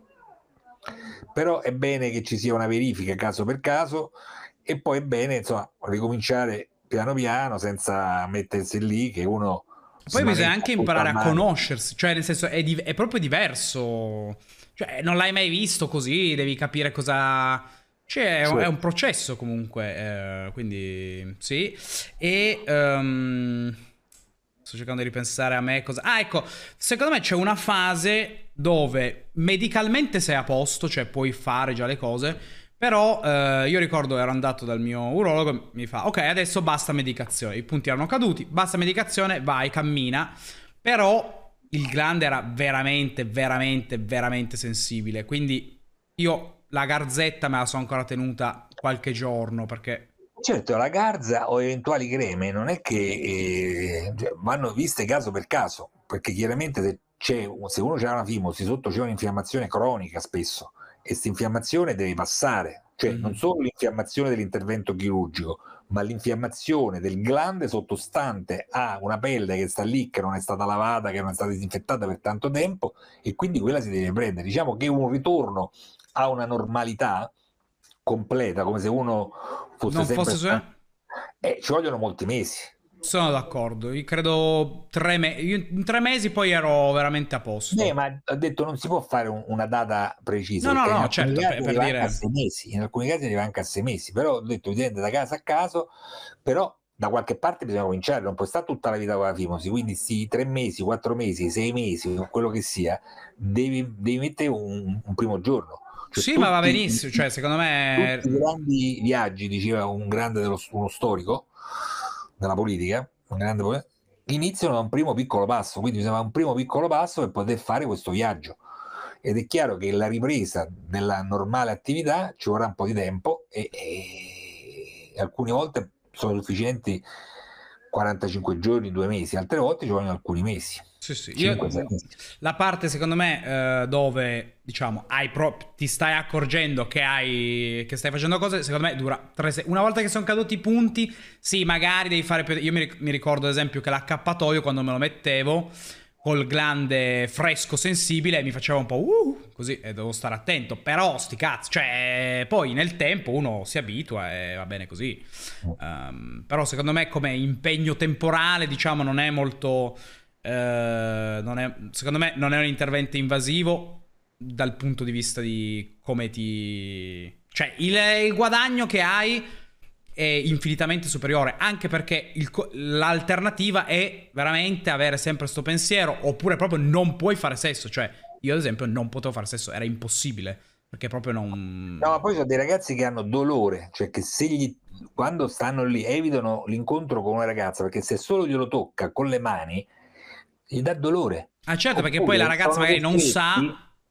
Però è bene che ci sia una verifica caso per caso e poi è bene insomma, ricominciare piano piano senza mettersi lì che uno... Poi bisogna anche imparare a conoscersi, cioè nel senso è, di- è proprio diverso. Cioè, non l'hai mai visto così, devi capire cosa cioè, è un, è un processo comunque, eh, quindi sì. E um, sto cercando di ripensare a me cosa... Ah, ecco, secondo me c'è una fase dove medicalmente sei a posto, cioè puoi fare già le cose, però eh, io ricordo ero andato dal mio urologo, mi fa, ok, adesso basta medicazione, i punti erano caduti, basta medicazione, vai, cammina, però il glande era veramente, veramente, veramente sensibile, quindi io la garzetta me la sono ancora tenuta qualche giorno perché... Certo, la garza o eventuali creme non è che eh, cioè, vanno viste caso per caso, perché chiaramente se, se uno c'è una fimosi sotto c'è un'infiammazione cronica spesso e questa infiammazione deve passare, cioè mm. non solo l'infiammazione dell'intervento chirurgico, ma l'infiammazione del glande sottostante a una pelle che sta lì, che non è stata lavata, che non è stata disinfettata per tanto tempo e quindi quella si deve prendere. Diciamo che un ritorno ha una normalità completa, come se uno fosse non sempre... Fosse... Stato... Eh, ci vogliono molti mesi. Sono d'accordo, io credo tre, mesi, in tre mesi poi ero veramente a posto. Eh, ma ha detto non si può fare un- una data precisa. No, no, no, certo, per, per dire... sei mesi, in alcuni casi arriva anche a sei mesi, però ho detto dipende da casa a caso, però da qualche parte bisogna cominciare, non può stare tutta la vita con la fimosi, quindi sì, tre mesi, quattro mesi, sei mesi, quello che sia, devi, devi mettere un, un primo giorno cioè, sì, ma va benissimo. I, cioè, secondo me. I grandi viaggi, diceva un grande dello, uno storico della politica, un grande iniziano da un primo piccolo passo. Quindi bisogna un primo piccolo passo per poter fare questo viaggio. Ed è chiaro che la ripresa della normale attività ci vorrà un po' di tempo e, e alcune volte sono sufficienti 45 giorni, due mesi, altre volte ci vogliono alcuni mesi. Sì, sì. 5, Io, la parte secondo me eh, dove diciamo pro- ti stai accorgendo che, hai, che, stai facendo cose, secondo me dura tre se- Una volta che sono caduti i punti, sì, magari devi fare più... Io mi, ricordo ad esempio che l'accappatoio quando me lo mettevo col glande fresco sensibile mi faceva un po' uh, così e devo stare attento, però sti cazzo, cioè poi nel tempo uno si abitua e va bene così. Um, però secondo me come impegno temporale, diciamo, non è molto eh, non è, secondo me non è un intervento invasivo dal punto di vista di come ti cioè il, il guadagno che hai è infinitamente superiore, anche perché il, l'alternativa è veramente avere sempre questo pensiero, oppure proprio non puoi fare sesso, cioè io ad esempio non potevo fare sesso, era impossibile, perché proprio non... No, ma poi sono dei ragazzi che hanno dolore, cioè che se gli, quando stanno lì evitano l'incontro con una ragazza, perché se solo glielo tocca con le mani, gli dà dolore. Ah certo, oppure perché poi la ragazza magari non sa...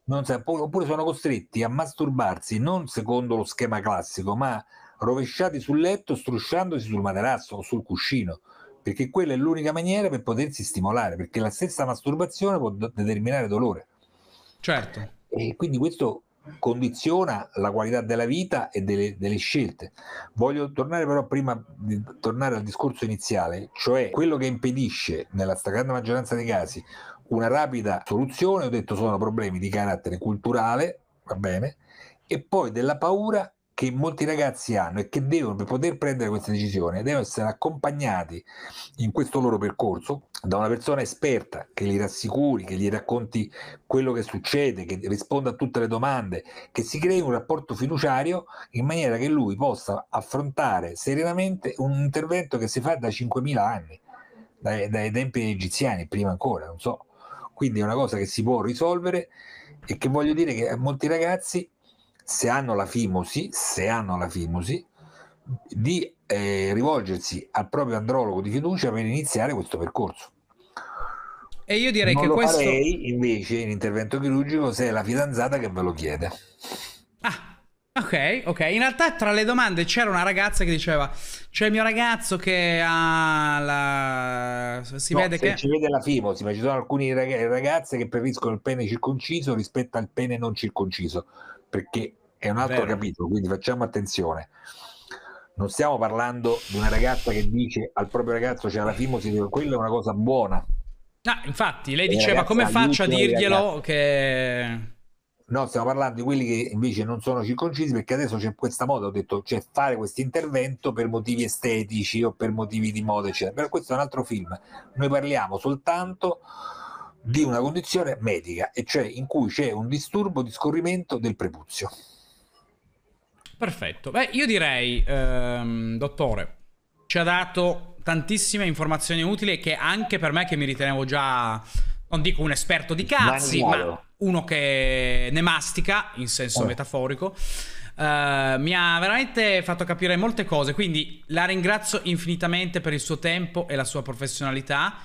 Non sa, oppure sono costretti a masturbarsi non secondo lo schema classico, ma rovesciati sul letto, strusciandosi sul materasso o sul cuscino, perché quella è l'unica maniera per potersi stimolare, perché la stessa masturbazione può determinare dolore. Certo. E quindi questo condiziona la qualità della vita e delle, delle, scelte. Voglio tornare però prima di tornare al discorso iniziale, cioè quello che impedisce nella stragrande maggioranza dei casi una rapida soluzione, ho detto sono problemi di carattere culturale, va bene, e poi della paura che molti ragazzi hanno e che devono, per poter prendere questa decisione, devono essere accompagnati in questo loro percorso da una persona esperta che li rassicuri, che gli racconti quello che succede, che risponda a tutte le domande, che si crei un rapporto fiduciario in maniera che lui possa affrontare serenamente un intervento che si fa da 5.000 anni, dai, dai tempi egiziani, prima ancora, non so. Quindi è una cosa che si può risolvere e che voglio dire che molti ragazzi se hanno la fimosi, se hanno la fimosi, di eh, rivolgersi al proprio andrologo di fiducia per iniziare questo percorso. E io direi non che questo farei invece in intervento chirurgico se è la fidanzata che ve lo chiede. Ah, ok, ok. In realtà tra le domande c'era una ragazza che diceva c'è il mio ragazzo che ha la... si no, vede che... ci vede la fimosi, ma ci sono alcune ragazze che preferiscono il pene circonciso rispetto al pene non circonciso perché è un altro Vero. capitolo, quindi facciamo attenzione. Non stiamo parlando di una ragazza che dice al proprio ragazzo c'è cioè la fimosi, quella è una cosa buona. Ah, infatti, lei diceva come faccio a dirglielo che... No, stiamo parlando di quelli che invece non sono circoncisi perché adesso c'è questa moda, ho detto, cioè fare questo intervento per motivi estetici o per motivi di moda, eccetera. Però questo è un altro film. Noi parliamo soltanto di una condizione medica, e cioè in cui c'è un disturbo di scorrimento del prepuzio. Perfetto. Beh, io direi, ehm, dottore, ci ha dato tantissime informazioni utili che anche per me, che mi ritenevo già, non dico un esperto di cazzi, Maniero. ma uno che ne mastica, in senso oh. metaforico, Uh, mi ha veramente fatto capire molte cose, quindi la ringrazio infinitamente per il suo tempo e la sua professionalità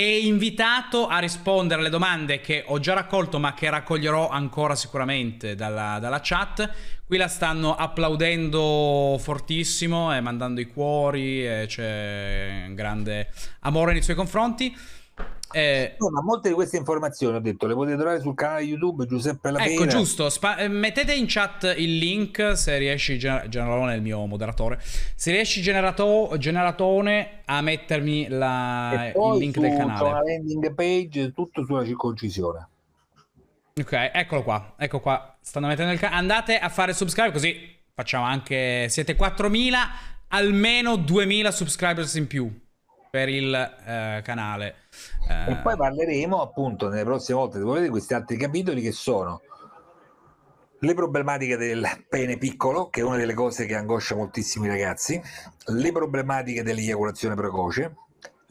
è invitato a rispondere alle domande che ho già raccolto ma che raccoglierò ancora sicuramente dalla, dalla chat. Qui la stanno applaudendo fortissimo e eh, mandando i cuori, eh, c'è un grande amore nei suoi confronti. Eh, no, ma molte di queste informazioni ho detto le potete trovare sul canale YouTube Giuseppe Lapena. Ecco, giusto. Spa- eh, mettete in chat il link se riesci, gener- Generalone è il mio moderatore. Se riesci, generato- Generatone, a mettermi la- il link su, del canale. C'è la landing page, tutto sulla circoncisione. Ok, eccolo qua. Ecco qua. Stanno mettendo il canale. Andate a fare subscribe così facciamo anche. Siete 4000, almeno 2000 subscribers in più per il eh, canale. Eh... E poi eh. parleremo appunto nelle prossime volte, se volete, questi altri capitoli che sono le problematiche del pene piccolo, che è una delle cose che angoscia moltissimo i ragazzi, le problematiche dell'eiaculazione precoce,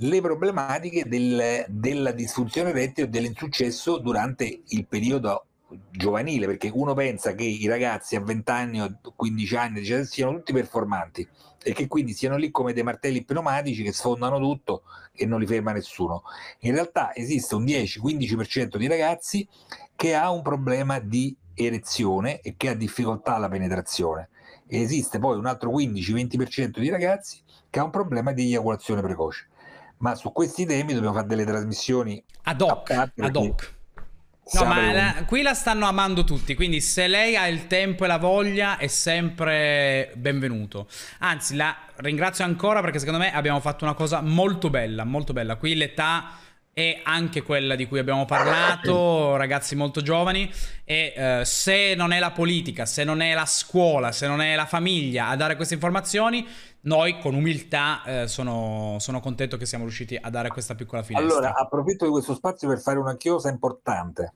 le problematiche del, della disfunzione erettile e dell'insuccesso durante il periodo giovanile, perché uno pensa che i ragazzi a 20 anni o 15 anni siano tutti performanti e che quindi siano lì come dei martelli pneumatici che sfondano tutto e non li ferma nessuno. In realtà esiste un 10-15% di ragazzi che ha un problema di erezione e che ha difficoltà alla penetrazione. E esiste poi un altro 15-20% di ragazzi che ha un problema di eiaculazione precoce. Ma su questi temi dobbiamo fare delle trasmissioni ad hoc. Ad hoc No, ma la, qui la stanno amando tutti, quindi se lei ha il tempo e la voglia è sempre benvenuto. Anzi, la ringrazio ancora perché secondo me abbiamo fatto una cosa molto bella, molto bella. Qui l'età è anche quella di cui abbiamo parlato, ragazzi molto giovani, e uh, se non è la politica, se non è la scuola, se non è la famiglia a dare queste informazioni, noi con umiltà eh, sono, sono, contento che siamo riusciti a dare questa piccola finestra. Allora, approfitto di questo spazio per fare una chiosa importante,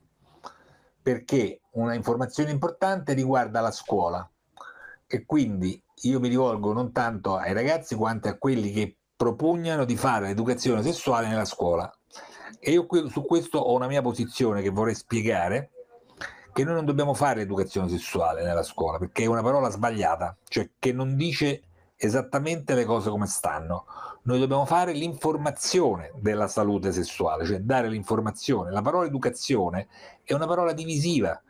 perché una informazione importante riguarda la scuola e quindi io mi rivolgo non tanto ai ragazzi quanto a quelli che propugnano di fare l'educazione sessuale nella scuola. E io su questo ho una mia posizione che vorrei spiegare, che noi non dobbiamo fare educazione sessuale nella scuola, perché è una parola sbagliata, cioè che non dice esattamente le cose come stanno. Noi dobbiamo fare l'informazione della salute sessuale, cioè dare l'informazione. La parola educazione è una parola divisiva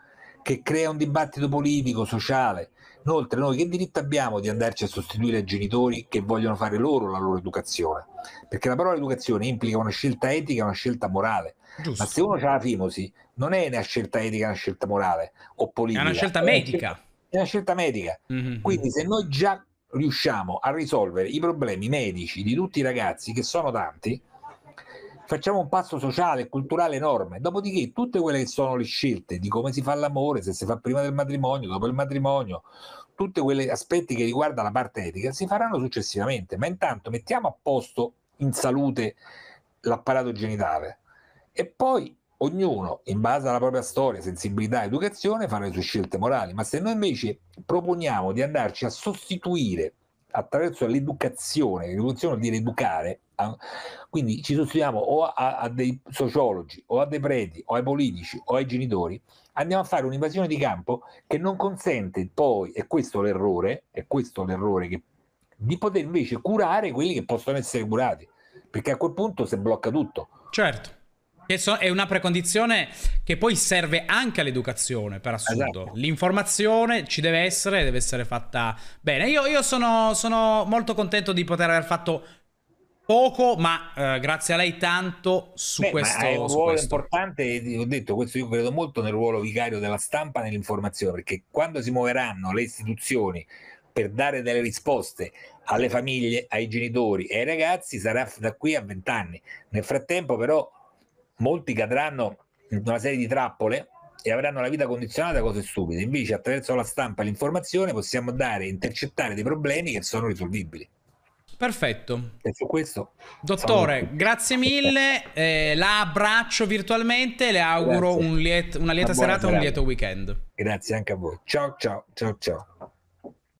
che crea un dibattito politico, sociale. Inoltre noi che diritto abbiamo di andarci a sostituire ai genitori che vogliono fare loro la loro educazione? Perché la parola educazione implica una scelta etica e una scelta morale. Giusto. Ma se uno ha la fimosi, non è una scelta etica, una scelta morale o politica. È una scelta medica. È una scelta medica. Mm-hmm. Quindi se noi già riusciamo a risolvere i problemi medici di tutti i ragazzi, che sono tanti, facciamo un passo sociale e culturale enorme. Dopodiché, tutte quelle che sono le scelte di come si fa l'amore, se si fa prima del matrimonio, dopo il matrimonio, tutti quegli aspetti che riguardano la parte etica, si faranno successivamente. Ma intanto mettiamo a posto in salute l'apparato genitale e poi ognuno, in base alla propria storia, sensibilità e educazione, fa le sue scelte morali, ma se noi invece proponiamo di andarci a sostituire attraverso l'educazione, l'educazione vuol dire educare, quindi ci sostituiamo o a, a, dei sociologi, o a dei preti, o ai politici, o ai genitori, andiamo a fare un'invasione di campo che non consente poi, e questo è l'errore, è questo l'errore che, di poter invece curare quelli che possono essere curati, perché a quel punto si blocca tutto. Certo. Che so, è una precondizione che poi serve anche all'educazione, per assurdo. Esatto. L'informazione ci deve essere, deve essere fatta bene. Io, io sono, sono, molto contento di poter aver fatto poco, ma eh, grazie a lei tanto su Beh, questo. è un ruolo questo. importante, ho detto, questo io credo molto nel ruolo vicario della stampa nell'informazione, perché quando si muoveranno le istituzioni per dare delle risposte alle famiglie, ai genitori e ai ragazzi, sarà da qui a vent'anni. Nel frattempo però molti cadranno in una serie di trappole e avranno la vita condizionata da cose stupide. Invece, attraverso la stampa e l'informazione possiamo dare e intercettare dei problemi che sono risolvibili. Perfetto. E su questo. Dottore, sono... grazie mille. Eh, la abbraccio virtualmente. Le auguro un liet- una lieta una serata e un lieto weekend. Grazie anche a voi. Ciao ciao ciao ciao.